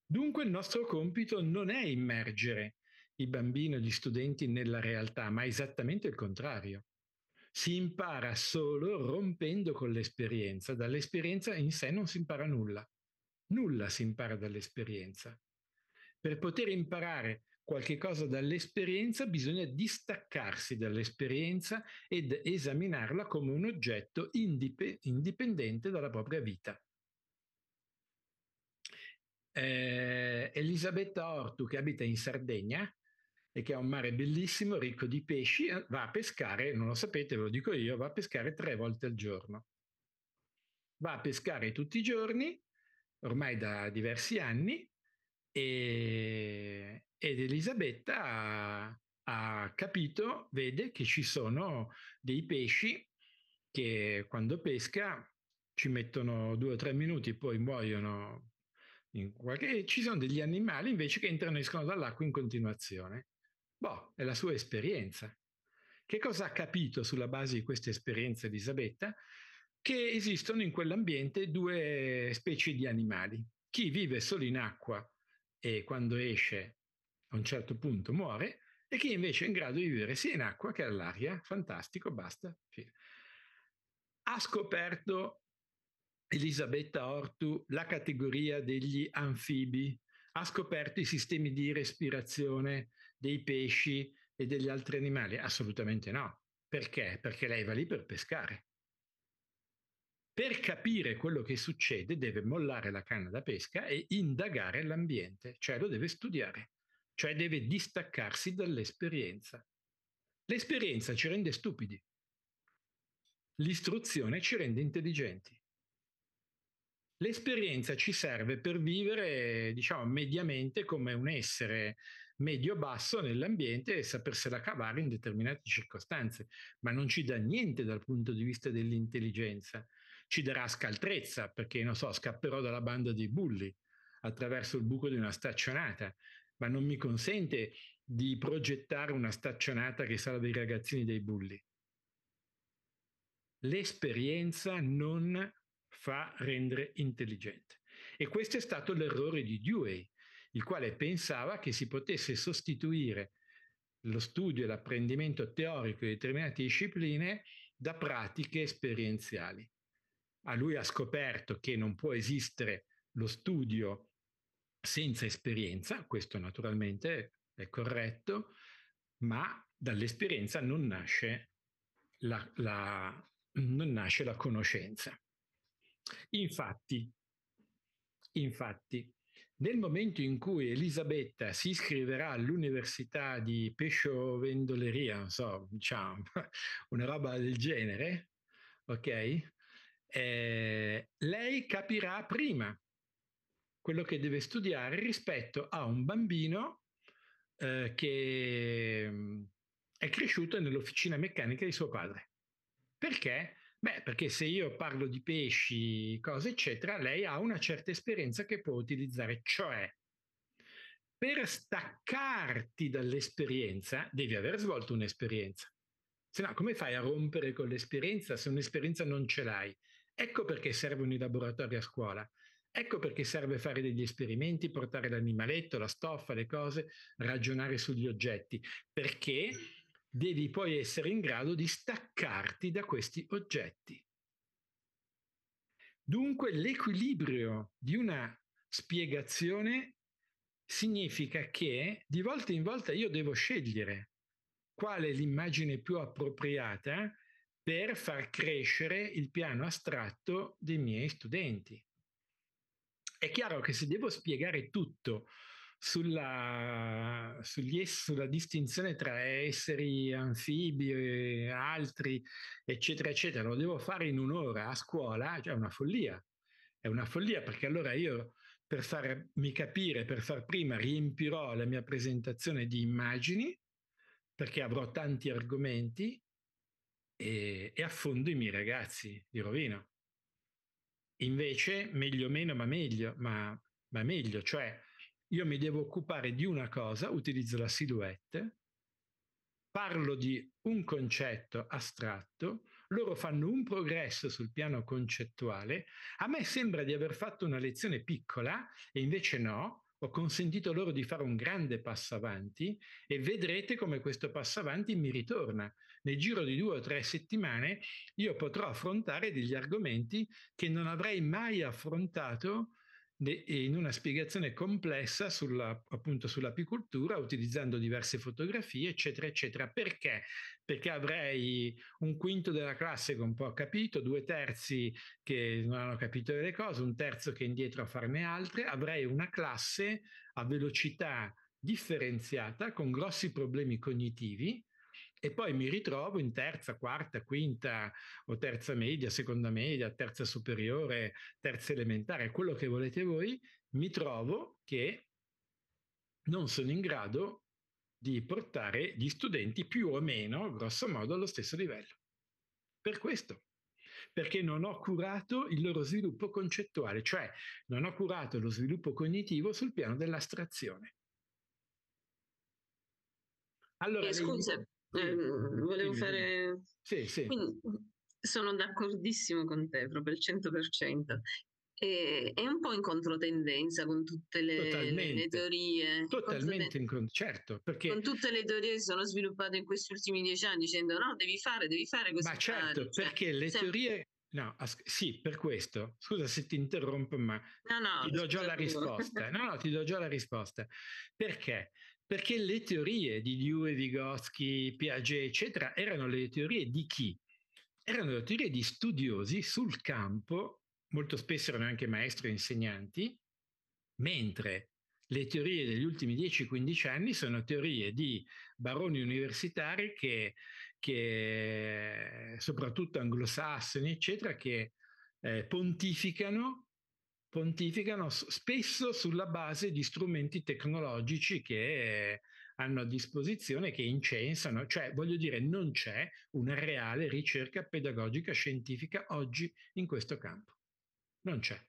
Dunque il nostro compito non è immergere i bambini o gli studenti nella realtà, ma esattamente il contrario. Si impara solo rompendo con l'esperienza. Dall'esperienza in sé non si impara nulla. Nulla si impara dall'esperienza. Per poter imparare qualche cosa dall'esperienza bisogna distaccarsi dall'esperienza ed esaminarla come un oggetto indip- indipendente dalla propria vita. Eh, Elisabetta Ortu, che abita in Sardegna, e che ha un mare bellissimo, ricco di pesci, eh, va a pescare, non lo sapete, ve lo dico io, va a pescare tre volte al giorno. Va a pescare tutti i giorni, ormai da diversi anni, e, ed Elisabetta ha, ha capito, vede che ci sono dei pesci che quando pesca ci mettono due o tre minuti, poi muoiono. Qualche... Ci sono degli animali invece che entrano e escono dall'acqua in continuazione. Boh, è la sua esperienza. Che cosa ha capito sulla base di questa esperienza Elisabetta? Che esistono in quell'ambiente due specie di animali. Chi vive solo in acqua e quando esce a un certo punto muore, e chi invece è in grado di vivere sia in acqua che all'aria, fantastico, basta. Fine. Ha scoperto Elisabetta Ortu la categoria degli anfibi, ha scoperto i sistemi di respirazione dei pesci e degli altri animali? Assolutamente no. Perché? Perché lei va lì per pescare. Per capire quello che succede deve mollare la canna da pesca e indagare l'ambiente, cioè lo deve studiare, cioè deve distaccarsi dall'esperienza. L'esperienza ci rende stupidi, l'istruzione ci rende intelligenti. L'esperienza ci serve per vivere, diciamo, mediamente come un essere medio-basso nell'ambiente e sapersela cavare in determinate circostanze, ma non ci dà niente dal punto di vista dell'intelligenza, ci darà scaltrezza, perché non so, scapperò dalla banda dei bulli attraverso il buco di una staccionata, ma non mi consente di progettare una staccionata che sarà dei ragazzini dei bulli. L'esperienza non fa rendere intelligente. E questo è stato l'errore di Dewey, il quale pensava che si potesse sostituire lo studio e l'apprendimento teorico di determinate discipline da pratiche esperienziali a lui ha scoperto che non può esistere lo studio senza esperienza, questo naturalmente è corretto, ma dall'esperienza non nasce la, la, non nasce la conoscenza. Infatti, infatti, nel momento in cui Elisabetta si iscriverà all'università di Pescio Vendoleria, non so, diciamo, una roba del genere, ok? eh, lei capirà prima quello che deve studiare rispetto a un bambino eh, che mm, è cresciuto nell'officina meccanica di suo padre. Perché? Beh, perché se io parlo di pesci, cose eccetera, lei ha una certa esperienza che può utilizzare, cioè per staccarti dall'esperienza devi aver svolto un'esperienza. Se no, come fai a rompere con l'esperienza se un'esperienza non ce l'hai? Ecco perché servono i laboratori a scuola. Ecco perché serve fare degli esperimenti, portare l'animaletto, la stoffa, le cose, ragionare sugli oggetti, perché devi poi essere in grado di staccarti da questi oggetti. Dunque l'equilibrio di una spiegazione significa che di volta in volta io devo scegliere quale è l'immagine più appropriata per far crescere il piano astratto dei miei studenti. È chiaro che se devo spiegare tutto sulla, sulla distinzione tra esseri anfibi e altri, eccetera, eccetera, lo devo fare in un'ora a scuola, cioè è una follia. È una follia perché allora io per farmi capire, per far prima, riempirò la mia presentazione di immagini, perché avrò tanti argomenti, e, e affondo i miei ragazzi di rovino. Invece, meglio meno, ma meglio, ma, ma meglio, cioè io mi devo occupare di una cosa, utilizzo la silhouette, parlo di un concetto astratto, loro fanno un progresso sul piano concettuale, a me sembra di aver fatto una lezione piccola e invece no, ho consentito loro di fare un grande passo avanti e vedrete come questo passo avanti mi ritorna, nel giro di due o tre settimane io potrò affrontare degli argomenti che non avrei mai affrontato in una spiegazione complessa sulla, appunto sull'apicoltura utilizzando diverse fotografie eccetera eccetera perché perché avrei un quinto della classe che un po' ha capito due terzi che non hanno capito delle cose un terzo che è indietro a farne altre avrei una classe a velocità differenziata con grossi problemi cognitivi e poi mi ritrovo in terza, quarta, quinta o terza media, seconda media, terza superiore, terza elementare, quello che volete voi, mi trovo che non sono in grado di portare gli studenti più o meno, grosso modo, allo stesso livello. Per questo, perché non ho curato il loro sviluppo concettuale, cioè non ho curato lo sviluppo cognitivo sul piano dell'astrazione. Allora, eh, scusa, eh, volevo sì, fare... Sì, sì. Quindi, sono d'accordissimo con te, proprio il 100%. E, è un po' in controtendenza con tutte le, le teorie. Totalmente in controtendenza, certo. Perché... Con tutte le teorie che sono sviluppate in questi ultimi dieci anni dicendo no, devi fare, devi fare questo. Ma certo, fare. Cioè, perché le sempre... teorie... No, as- sì, per questo. Scusa se ti interrompo, ma no, no, ti do già la risposta. No, no, ti do già la risposta. Perché? perché le teorie di Dewey, Vygotsky, Piaget, eccetera, erano le teorie di chi? Erano le teorie di studiosi sul campo, molto spesso erano anche maestri e insegnanti, mentre le teorie degli ultimi 10-15 anni sono teorie di baroni universitari che, che soprattutto anglosassoni, eccetera, che eh, pontificano pontificano spesso sulla base di strumenti tecnologici che hanno a disposizione, che incensano, cioè voglio dire non c'è una reale ricerca pedagogica scientifica oggi in questo campo. Non c'è.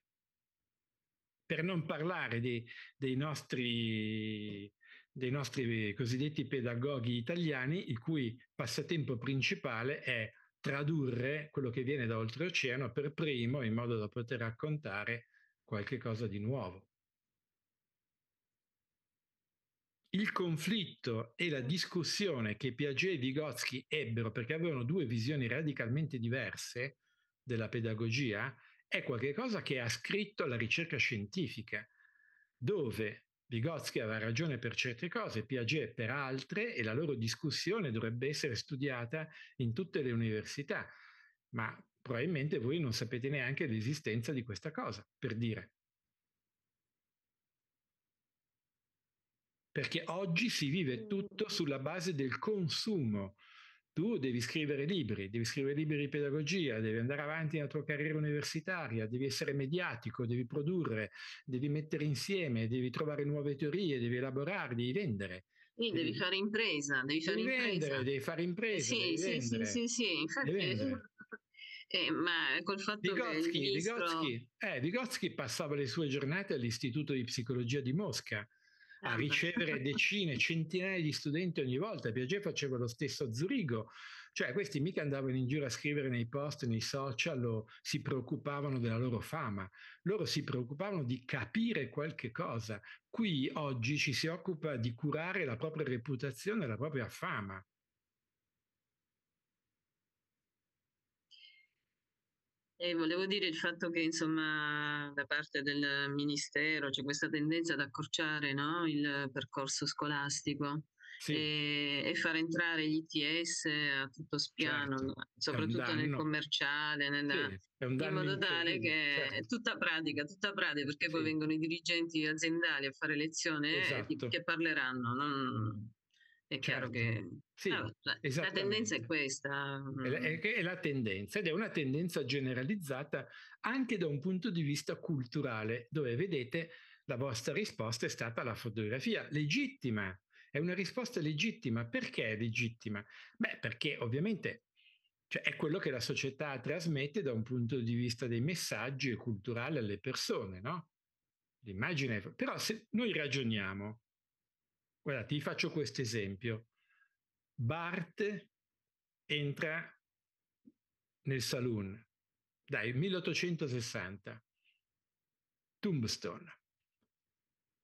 Per non parlare dei, dei nostri dei nostri cosiddetti pedagoghi italiani, il cui passatempo principale è tradurre quello che viene da oltreoceano per primo in modo da poter raccontare qualche cosa di nuovo. Il conflitto e la discussione che Piaget e Vygotsky ebbero perché avevano due visioni radicalmente diverse della pedagogia è qualcosa che ha scritto la ricerca scientifica, dove Vygotsky aveva ragione per certe cose, Piaget per altre e la loro discussione dovrebbe essere studiata in tutte le università. Ma probabilmente voi non sapete neanche l'esistenza di questa cosa, per dire. Perché oggi si vive tutto mm. sulla base del consumo. Tu devi scrivere libri, devi scrivere libri di pedagogia, devi andare avanti nella tua carriera universitaria, devi essere mediatico, devi produrre, devi mettere insieme, devi trovare nuove teorie, devi elaborare, devi vendere. Sì, devi, devi fare impresa, devi, devi fare vendere, impresa. Devi fare impresa, sì, devi sì, vendere, sì, sì, sì, infatti eh, eh, ma col fatto Vygotsky, che ministro... Vygotsky, eh, Vygotsky passava le sue giornate all'Istituto di Psicologia di Mosca a ah, ricevere decine, centinaia di studenti ogni volta. Piaget faceva lo stesso a Zurigo, cioè questi mica andavano in giro a scrivere nei post, nei social o si preoccupavano della loro fama, loro si preoccupavano di capire qualche cosa. Qui oggi ci si occupa di curare la propria reputazione la propria fama. E volevo dire il fatto che insomma da parte del Ministero c'è questa tendenza ad accorciare no? il percorso scolastico sì. e, e, far entrare gli ITS a tutto spiano, certo. soprattutto nel commerciale, nella, sì. in modo tale che certo. tutta pratica, tutta pratica, perché sì. poi vengono i dirigenti aziendali a fare lezione eh, esatto. che parleranno. Non è chiaro certo. che sì, ah, la, la, tendenza è questa. È la, mm. è la, tendenza ed è una tendenza generalizzata anche da un punto di vista culturale, dove vedete la vostra risposta è stata la fotografia legittima. È una risposta legittima. Perché è legittima? Beh, perché ovviamente cioè, è quello che la società trasmette da un punto di vista dei messaggi e culturale alle persone, no? L'immagine. Però se noi ragioniamo Guarda, ti faccio questo esempio. Bart entra nel saloon, dai, 1860, Tombstone,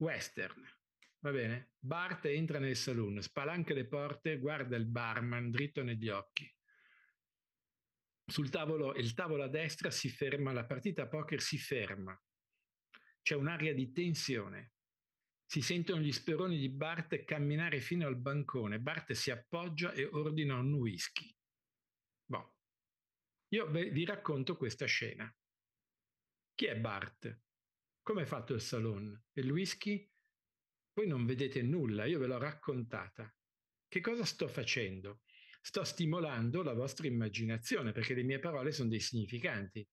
western, va bene? Bart entra nel saloon, spalanca le porte, guarda il barman dritto negli occhi. Sul tavolo, il tavolo a destra si ferma, la partita a poker si ferma. C'è un'area di tensione si sentono gli speroni di Bart camminare fino al bancone. Bart si appoggia e ordina un whisky. Boh. Io vi racconto questa scena. Chi è Bart? Come è fatto il salon? E il whisky? Voi non vedete nulla, io ve l'ho raccontata. Che cosa sto facendo? Sto stimolando la vostra immaginazione perché le mie parole sono dei significanti.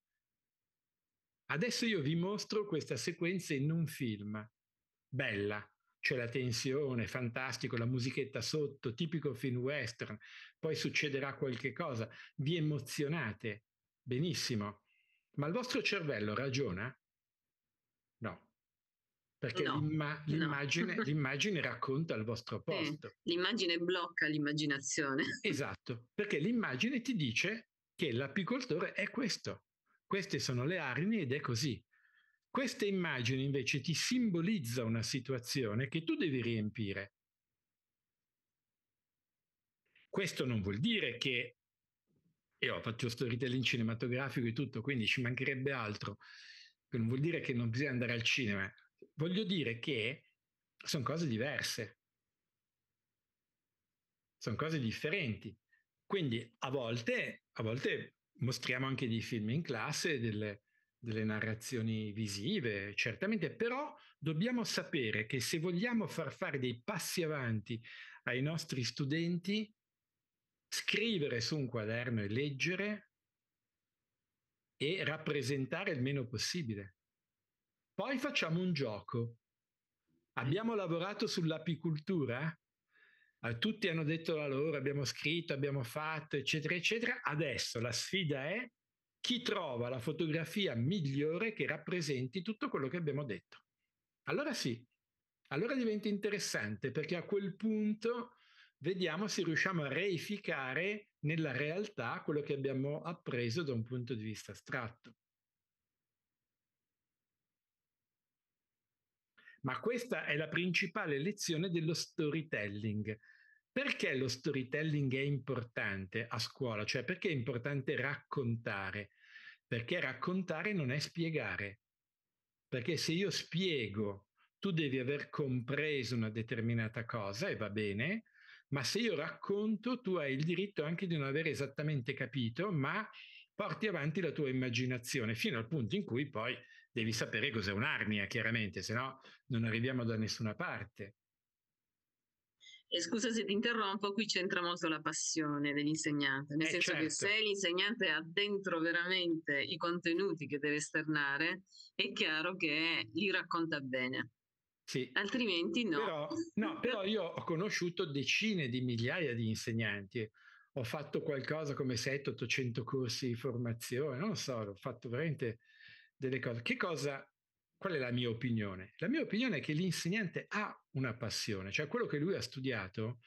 Adesso io vi mostro questa sequenza in un film bella, c'è la tensione, fantastico, la musichetta sotto, tipico film western, poi succederà qualche cosa, vi emozionate, benissimo, ma il vostro cervello ragiona? No. Perché no, l'imma- l'immagine, no. l'immagine, racconta il vostro posto. Eh, l'immagine blocca l'immaginazione. Esatto, perché l'immagine ti dice che l'apicoltore è questo, queste sono le armi ed è così. Questa immagine invece ti simbolizza una situazione che tu devi riempire. Questo non vuol dire che io faccio storytelling cinematografico e tutto, quindi ci mancherebbe altro. Non vuol dire che non bisogna andare al cinema. Voglio dire che sono cose diverse. Sono cose differenti. Quindi a volte, a volte mostriamo anche dei film in classe, delle, delle narrazioni visive, certamente, però dobbiamo sapere che se vogliamo far fare dei passi avanti ai nostri studenti, scrivere su un quaderno e leggere e rappresentare il meno possibile. Poi facciamo un gioco. Abbiamo lavorato sull'apicultura? Eh, tutti hanno detto la loro, abbiamo scritto, abbiamo fatto, eccetera, eccetera. Adesso la sfida è chi trova la fotografia migliore che rappresenti tutto quello che abbiamo detto. Allora sì, allora diventa interessante perché a quel punto vediamo se riusciamo a reificare nella realtà quello che abbiamo appreso da un punto di vista astratto. Ma questa è la principale lezione dello storytelling, perché lo storytelling è importante a scuola? Cioè perché è importante raccontare? Perché raccontare non è spiegare. Perché se io spiego, tu devi aver compreso una determinata cosa e va bene, ma se io racconto, tu hai il diritto anche di non aver esattamente capito, ma porti avanti la tua immaginazione fino al punto in cui poi devi sapere cos'è un'arnia, chiaramente, se no non arriviamo da nessuna parte. E scusa se ti interrompo, qui c'entra molto la passione dell'insegnante, nel eh senso certo. che se l'insegnante ha dentro veramente i contenuti che deve esternare, è chiaro che li racconta bene. Sì. Altrimenti no. Però, no, però io ho conosciuto decine di migliaia di insegnanti, ho fatto qualcosa come 700-800 corsi di formazione, non so, ho fatto veramente delle cose. Che cosa, qual è la mia opinione? La mia opinione è che l'insegnante ha una passione. Cioè quello che lui ha studiato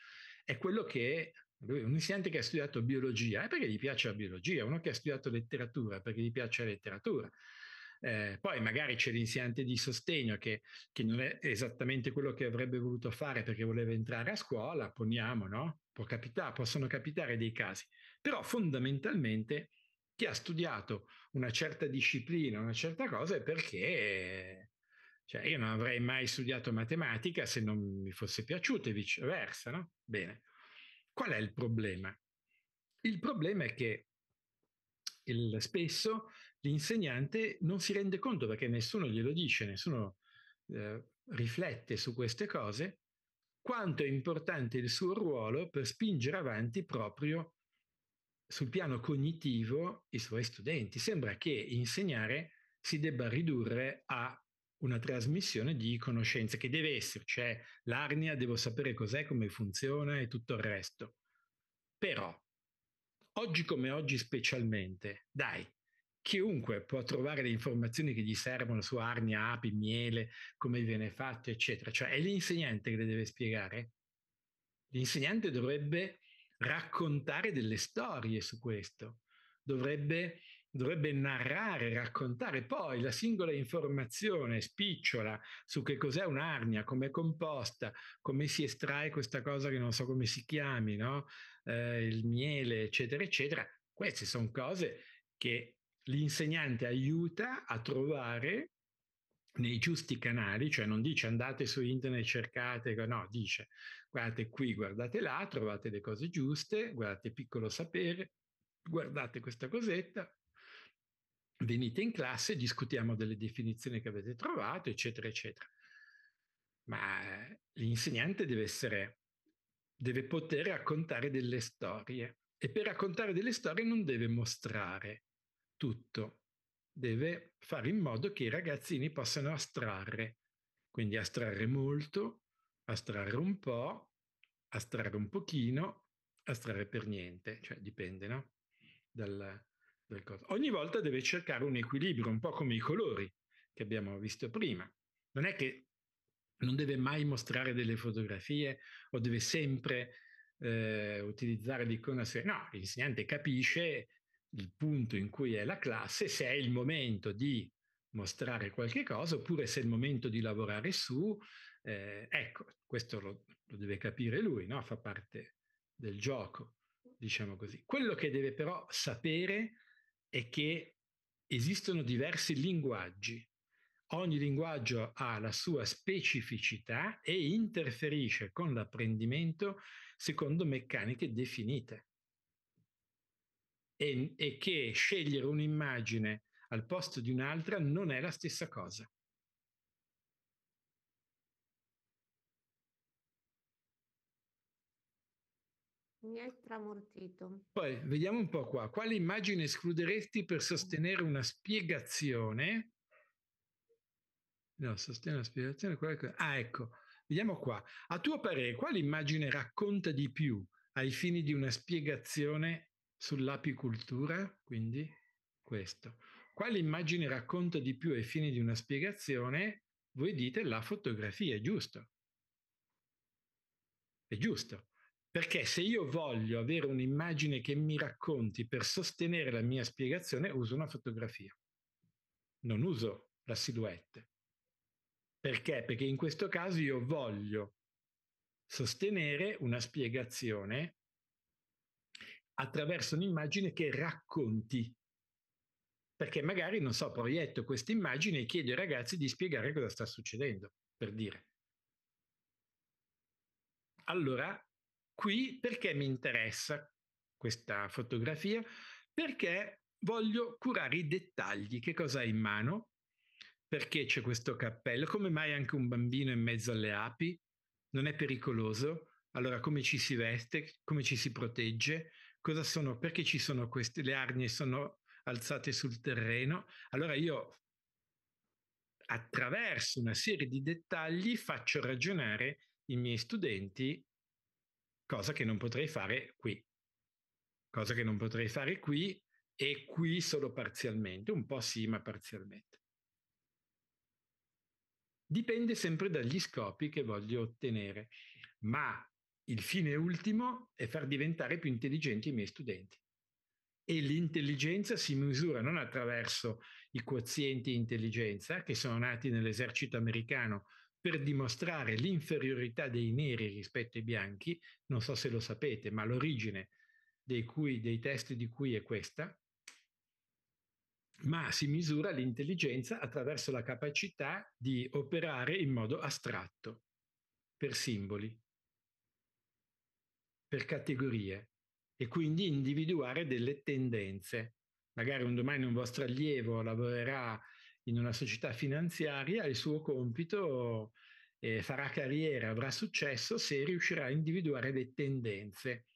è quello che lui, un insegnante che ha studiato biologia è perché gli piace la biologia, uno che ha studiato letteratura perché gli piace la letteratura. Eh, poi magari c'è l'insegnante di sostegno che, che, non è esattamente quello che avrebbe voluto fare perché voleva entrare a scuola, poniamo, no? Può capitare, possono capitare dei casi. Però fondamentalmente chi ha studiato una certa disciplina, una certa cosa è perché cioè, io non avrei mai studiato matematica se non mi fosse piaciuta e viceversa, no? Bene. Qual è il problema? Il problema è che il, spesso l'insegnante non si rende conto perché nessuno glielo dice, nessuno eh, riflette su queste cose, quanto è importante il suo ruolo per spingere avanti proprio sul piano cognitivo i suoi studenti. Sembra che insegnare si debba ridurre a una trasmissione di conoscenze che deve esserci, cioè l'arnia devo sapere cos'è, come funziona e tutto il resto. Però, oggi come oggi specialmente, dai, chiunque può trovare le informazioni che gli servono su arnia, api, miele, come viene fatto, eccetera. Cioè è l'insegnante che le deve spiegare. L'insegnante dovrebbe raccontare delle storie su questo, dovrebbe dovrebbe narrare, raccontare poi la singola informazione spicciola su che cos'è un'arnia, come è composta, come si estrae questa cosa che non so come si chiami, no? eh, il miele, eccetera, eccetera. Queste sono cose che l'insegnante aiuta a trovare nei giusti canali, cioè non dice andate su internet e cercate, no, dice guardate qui, guardate là, trovate le cose giuste, guardate piccolo sapere, guardate questa cosetta, venite in classe, discutiamo delle definizioni che avete trovato, eccetera, eccetera. Ma eh, l'insegnante deve essere, deve poter raccontare delle storie e per raccontare delle storie non deve mostrare tutto, deve fare in modo che i ragazzini possano astrarre, quindi astrarre molto, astrarre un po', astrarre un pochino, astrarre per niente, cioè dipende, no? Dal, del coso. Ogni volta deve cercare un equilibrio, un po' come i colori che abbiamo visto prima. Non è che non deve mai mostrare delle fotografie o deve sempre eh, utilizzare l'icona seria. No, l'insegnante capisce il punto in cui è la classe, se è il momento di mostrare qualche cosa oppure se è il momento di lavorare su. Eh, ecco, questo lo, lo, deve capire lui, no? fa parte del gioco, diciamo così. Quello che deve però sapere è che esistono diversi linguaggi. Ogni linguaggio ha la sua specificità e interferisce con l'apprendimento secondo meccaniche definite. E, e che scegliere un'immagine al posto di un'altra non è la stessa cosa. Mi è tramortito. Poi vediamo un po' qua. Quale immagine escluderesti per sostenere una spiegazione? No, sostiene una spiegazione. Quale... Ah, ecco, vediamo qua. A tuo parere, quale immagine racconta di più ai fini di una spiegazione sull'apicultura? Quindi questo. Quale immagine racconta di più ai fini di una spiegazione? Voi dite la fotografia, giusto? È giusto. Perché se io voglio avere un'immagine che mi racconti per sostenere la mia spiegazione, uso una fotografia. Non uso la silhouette. Perché? Perché in questo caso io voglio sostenere una spiegazione attraverso un'immagine che racconti. Perché magari, non so, proietto questa immagine e chiedo ai ragazzi di spiegare cosa sta succedendo, per dire. Allora qui perché mi interessa questa fotografia? Perché voglio curare i dettagli, che cosa ha in mano, perché c'è questo cappello, come mai anche un bambino in mezzo alle api, non è pericoloso, allora come ci si veste, come ci si protegge, cosa sono, perché ci sono queste, le arnie sono alzate sul terreno, allora io attraverso una serie di dettagli faccio ragionare i miei studenti cosa che non potrei fare qui. Cosa che non potrei fare qui e qui solo parzialmente, un po' sì, ma parzialmente. Dipende sempre dagli scopi che voglio ottenere, ma il fine ultimo è far diventare più intelligenti i miei studenti. E l'intelligenza si misura non attraverso i quozienti intelligenza che sono nati nell'esercito americano per dimostrare l'inferiorità dei neri rispetto ai bianchi, non so se lo sapete, ma l'origine dei, cui, dei testi di cui è questa, ma si misura l'intelligenza attraverso la capacità di operare in modo astratto, per simboli, per categorie e quindi individuare delle tendenze. Magari un domani un vostro allievo lavorerà in una società finanziaria, il suo compito eh, farà carriera, avrà successo se riuscirà a individuare le tendenze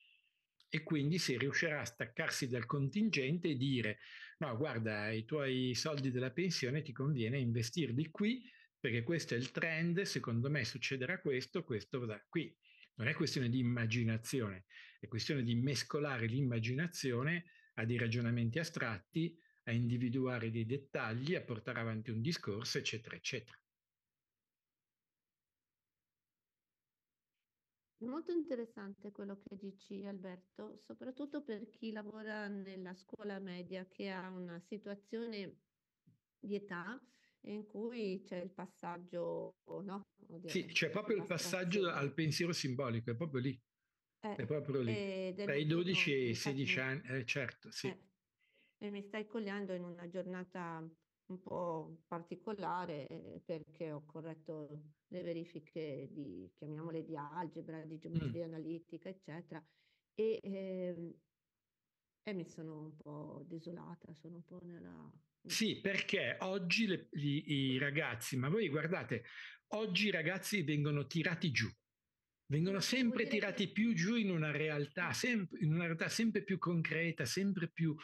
e quindi se riuscirà a staccarsi dal contingente e dire no guarda i tuoi soldi della pensione ti conviene investirli qui perché questo è il trend, secondo me succederà questo, questo da qui. Non è questione di immaginazione, è questione di mescolare l'immaginazione a dei ragionamenti astratti a individuare dei dettagli, a portare avanti un discorso, eccetera, eccetera. Molto interessante quello che dici Alberto, soprattutto per chi lavora nella scuola media che ha una situazione di età in cui c'è il passaggio, no? Sì, c'è proprio il passaggio al pensiero simbolico, è proprio lì. Eh, è proprio lì. Tra i 12 e i 16 anni, eh, certo, sì. Eh, e mi stai cogliendo in una giornata un po' particolare perché ho corretto le verifiche di, chiamiamole, di algebra, di geometria mm. analitica, eccetera. E, eh, e mi sono un po' desolata, sono un po' nella... Sì, perché oggi le, i, i ragazzi, ma voi guardate, oggi i ragazzi vengono tirati giù, vengono sempre tirati più giù in una realtà, sempre, in una realtà sempre più concreta, sempre più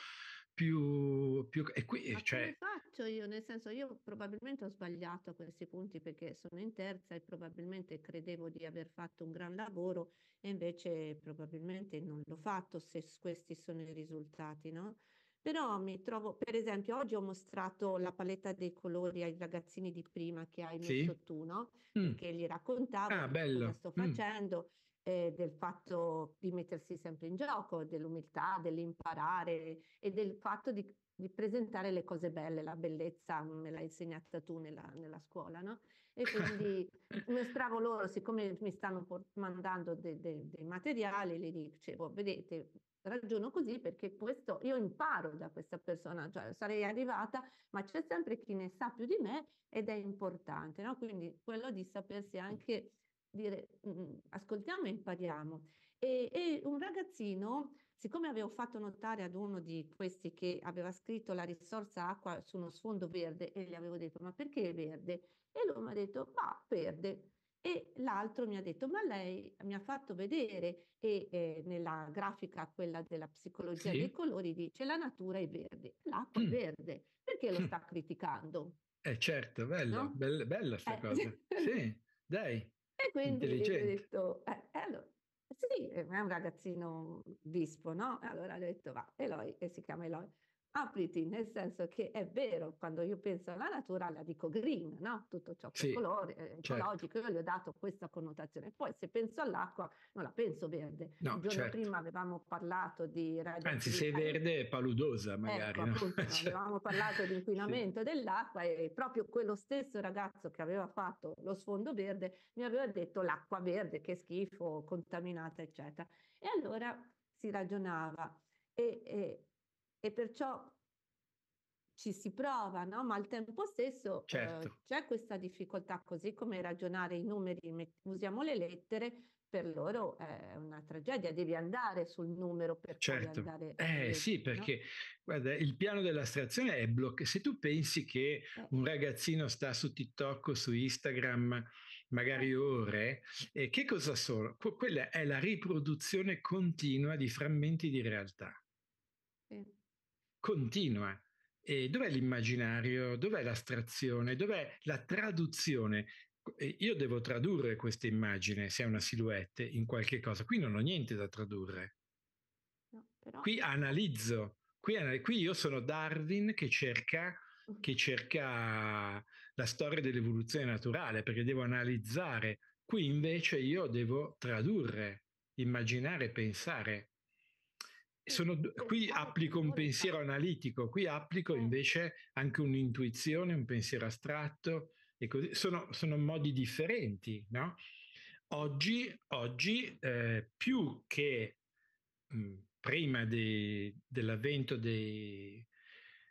più, più e qui, eh, Ma cioè... faccio io? Nel senso, io probabilmente ho sbagliato a questi punti perché sono in terza e probabilmente credevo di aver fatto un gran lavoro e invece probabilmente non l'ho fatto se questi sono i risultati, no? Però mi trovo, per esempio, oggi ho mostrato la paletta dei colori ai ragazzini di prima che hai messo sì. tu, no? Mm. Perché mm. gli raccontavo ah, cosa sto mm. facendo. Mm eh, del fatto di mettersi sempre in gioco, dell'umiltà, dell'imparare e del fatto di, di presentare le cose belle, la bellezza mm, me l'hai insegnata tu nella, nella scuola, no? E quindi mostravo loro, siccome mi stanno mandando dei de, de materiali, gli dicevo, vedete, ragiono così perché questo io imparo da questa persona, cioè sarei arrivata, ma c'è sempre chi ne sa più di me ed è importante, no? Quindi quello di sapersi anche dire mh, ascoltiamo e impariamo. E, e, un ragazzino, siccome avevo fatto notare ad uno di questi che aveva scritto la risorsa acqua su uno sfondo verde e gli avevo detto ma perché è verde? E lui mi ha detto ma verde. E l'altro mi ha detto, ma lei mi ha fatto vedere, e eh, nella grafica, quella della psicologia sì. dei colori, dice la natura è verde, l'acqua mm. è verde, perché lo sta criticando? Eh certo, bella, no? bella, bella sta eh. cosa. sì, dai. E quindi ho detto, eh, allora, sì, è un ragazzino vispo, no? Allora gli ho detto, va, Eloy, e si chiama Eloy apriti, nel senso che è vero, quando io penso alla natura la dico green, no? tutto ciò che sì, è colore, è eh, certo. ecologico, certo. io gli ho dato questa connotazione. Poi se penso all'acqua non la penso verde. No, Il giorno certo. prima avevamo parlato di... Anzi, se è verde è paludosa magari. Ecco, no? appunto, certo. Avevamo parlato di inquinamento sì. dell'acqua e proprio quello stesso ragazzo che aveva fatto lo sfondo verde mi aveva detto l'acqua verde, che schifo, contaminata, eccetera. E allora si ragionava. e, e e perciò ci si prova, no? ma al tempo stesso certo. eh, c'è questa difficoltà, così come ragionare i numeri, usiamo le lettere, per loro è una tragedia, devi andare sul numero per certo. andare. Eh lì, sì, perché no? guarda, il piano dell'astrazione è bloccato. Se tu pensi che eh. un ragazzino sta su TikTok o su Instagram magari eh. ore, eh, che cosa sono? Quella è la riproduzione continua di frammenti di realtà continua. E dov'è l'immaginario? Dov'è l'astrazione? Dov'è la traduzione? Io devo tradurre questa immagine, se è una silhouette, in qualche cosa. Qui non ho niente da tradurre. No, però... Qui analizzo. Qui, qui io sono Darwin che cerca mm-hmm. che cerca la storia dell'evoluzione naturale, perché devo analizzare. Qui invece io devo tradurre, immaginare, pensare. Eh, sono, qui applico un pensiero analitico, qui applico eh. invece anche un'intuizione, un pensiero astratto e così. Sono, sono modi differenti, no? Oggi, oggi eh, più che mh, mm, prima de, dell'avvento dei,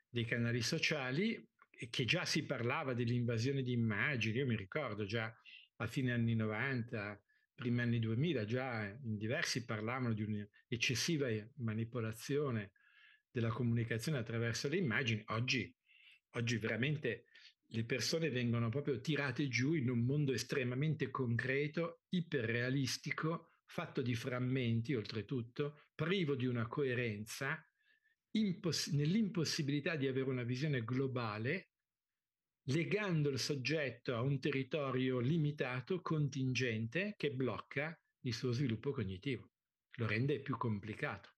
dei canali sociali, che già si parlava dell'invasione di immagini, io mi ricordo già a fine anni 90, primi anni 2000 già eh, in diversi parlavano di un'eccessiva manipolazione della comunicazione attraverso le immagini, oggi, oggi veramente le persone vengono proprio tirate giù in un mondo estremamente concreto, iperrealistico, fatto di frammenti, oltretutto, privo di una coerenza, impos- nell'impossibilità di avere una visione globale legando il soggetto a un territorio limitato, contingente, che blocca il suo sviluppo cognitivo, lo rende più complicato.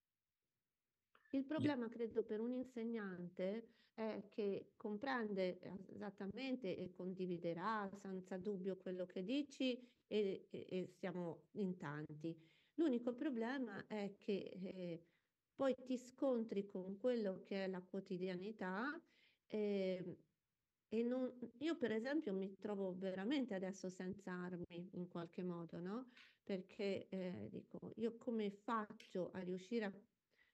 Il problema, credo, per un insegnante è che comprende esattamente e condividerà senza dubbio quello che dici e, e, e siamo in tanti. L'unico problema è che eh, poi ti scontri con quello che è la quotidianità. Eh, e non, io per esempio mi trovo veramente adesso senza armi in qualche modo, no? Perché eh, dico, io come faccio a riuscire a,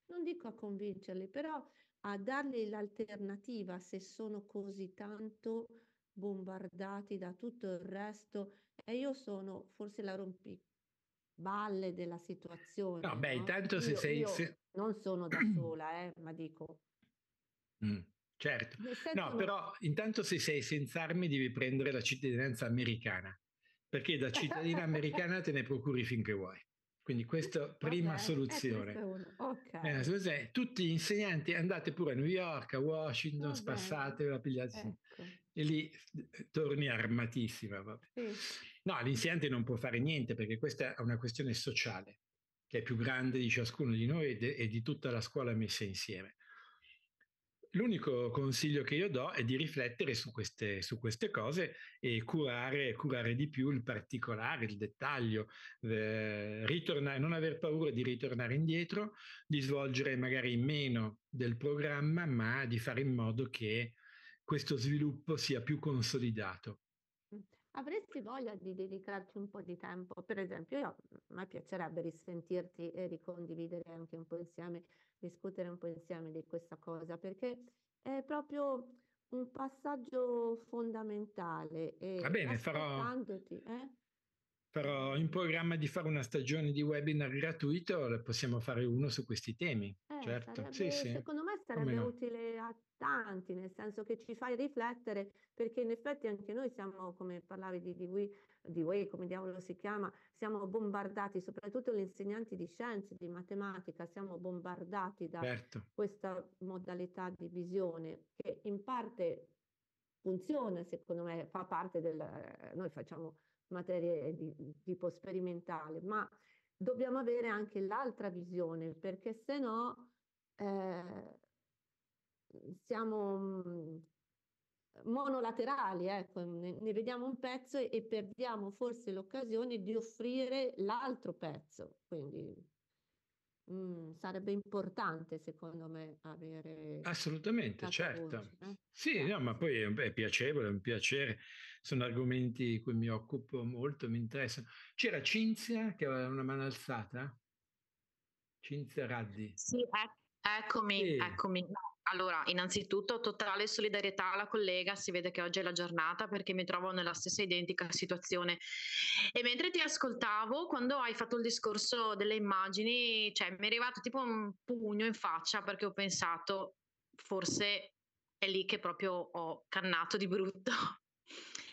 non dico a convincerli, però a dargli l'alternativa se sono così tanto bombardati da tutto il resto e io sono forse la rompiballe della situazione. No, beh, intanto no? se sei... Io se... Non sono da sola, eh, ma dico... Mm. Certo, no, però intanto se sei senza armi devi prendere la cittadinanza americana, perché da cittadina americana te ne procuri finché vuoi. Quindi questa prima okay, eh, soluzione. È okay. eh, soluzione. Tutti gli insegnanti andate pure a New York, a Washington, oh, spassate, la pigliate. Ecco. E lì eh, torni armatissima. Sì. No, l'insegnante non può fare niente perché questa è una questione sociale che è più grande di ciascuno di noi e di tutta la scuola messa insieme. L'unico consiglio che io do è di riflettere su queste, su queste cose e curare, curare, di più il particolare, il dettaglio, eh, ritornare, non aver paura di ritornare indietro, di svolgere magari meno del programma, ma di fare in modo che questo sviluppo sia più consolidato. Mm. Avresti voglia di dedicarci un po' di tempo? Per esempio, a me piacerebbe risentirti e ricondividere anche un po' insieme discutere un po' insieme di questa cosa, perché è proprio un passaggio fondamentale. Va bene, farò, eh? però in programma di fare una stagione di webinar gratuito possiamo fare uno su questi temi. Eh, certo, sarebbe, sì, sì. secondo me sarebbe Come utile no. a tanti, nel senso che ci fai riflettere, perché in effetti anche noi siamo, come parlavi di, di, Wii, di Wii, come diavolo si chiama, siamo bombardati, soprattutto gli insegnanti di scienze, di matematica, siamo bombardati da certo. questa modalità di visione che in parte funziona, secondo me, fa parte del... noi facciamo materie di, tipo sperimentale, ma dobbiamo avere anche l'altra visione, perché se no eh, siamo mm, monolaterali, ecco, ne, vediamo un pezzo e, e perdiamo forse l'occasione di offrire l'altro pezzo. Quindi mh, mm, sarebbe importante, secondo me, avere. Assolutamente, certo. Voce, eh? Sì, eh. no, ma poi è, è piacevole, è un piacere sono argomenti di cui mi occupo molto, mi interessano. C'era Cinzia che aveva una mano alzata? Cinzia Raddi. Sì, eccomi, sì. eccomi. Allora, innanzitutto totale solidarietà alla collega, si vede che oggi è la giornata perché mi trovo nella stessa identica situazione. E mentre ti ascoltavo, quando hai fatto il discorso delle immagini, cioè mi è arrivato tipo un pugno in faccia perché ho pensato forse è lì che proprio ho cannato di brutto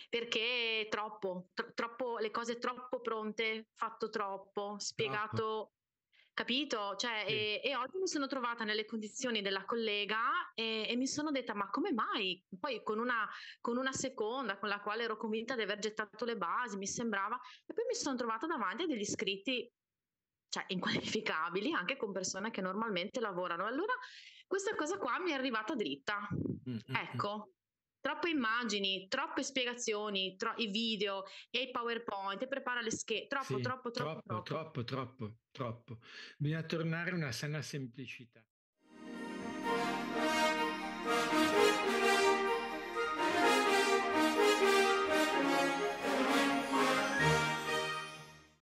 perché troppo, tro- troppo, le cose troppo pronte, fatto troppo, esatto. spiegato. Esatto. Capito? Cioè, sì. e, e, oggi mi sono trovata nelle condizioni della collega e, e mi sono detta: ma come mai? Poi con una, con una, seconda con la quale ero convinta di aver gettato le basi, mi sembrava, e poi mi sono trovata davanti a degli iscritti cioè inqualificabili anche con persone che normalmente lavorano. Allora questa cosa qua mi è arrivata dritta. Mm, mm, mm. ecco, troppe immagini, troppe spiegazioni, tro- i video e i PowerPoint, e prepara le schede, troppo, sì, troppo, troppo, troppo, troppo, troppo, troppo. Bisogna tornare a una sana semplicità.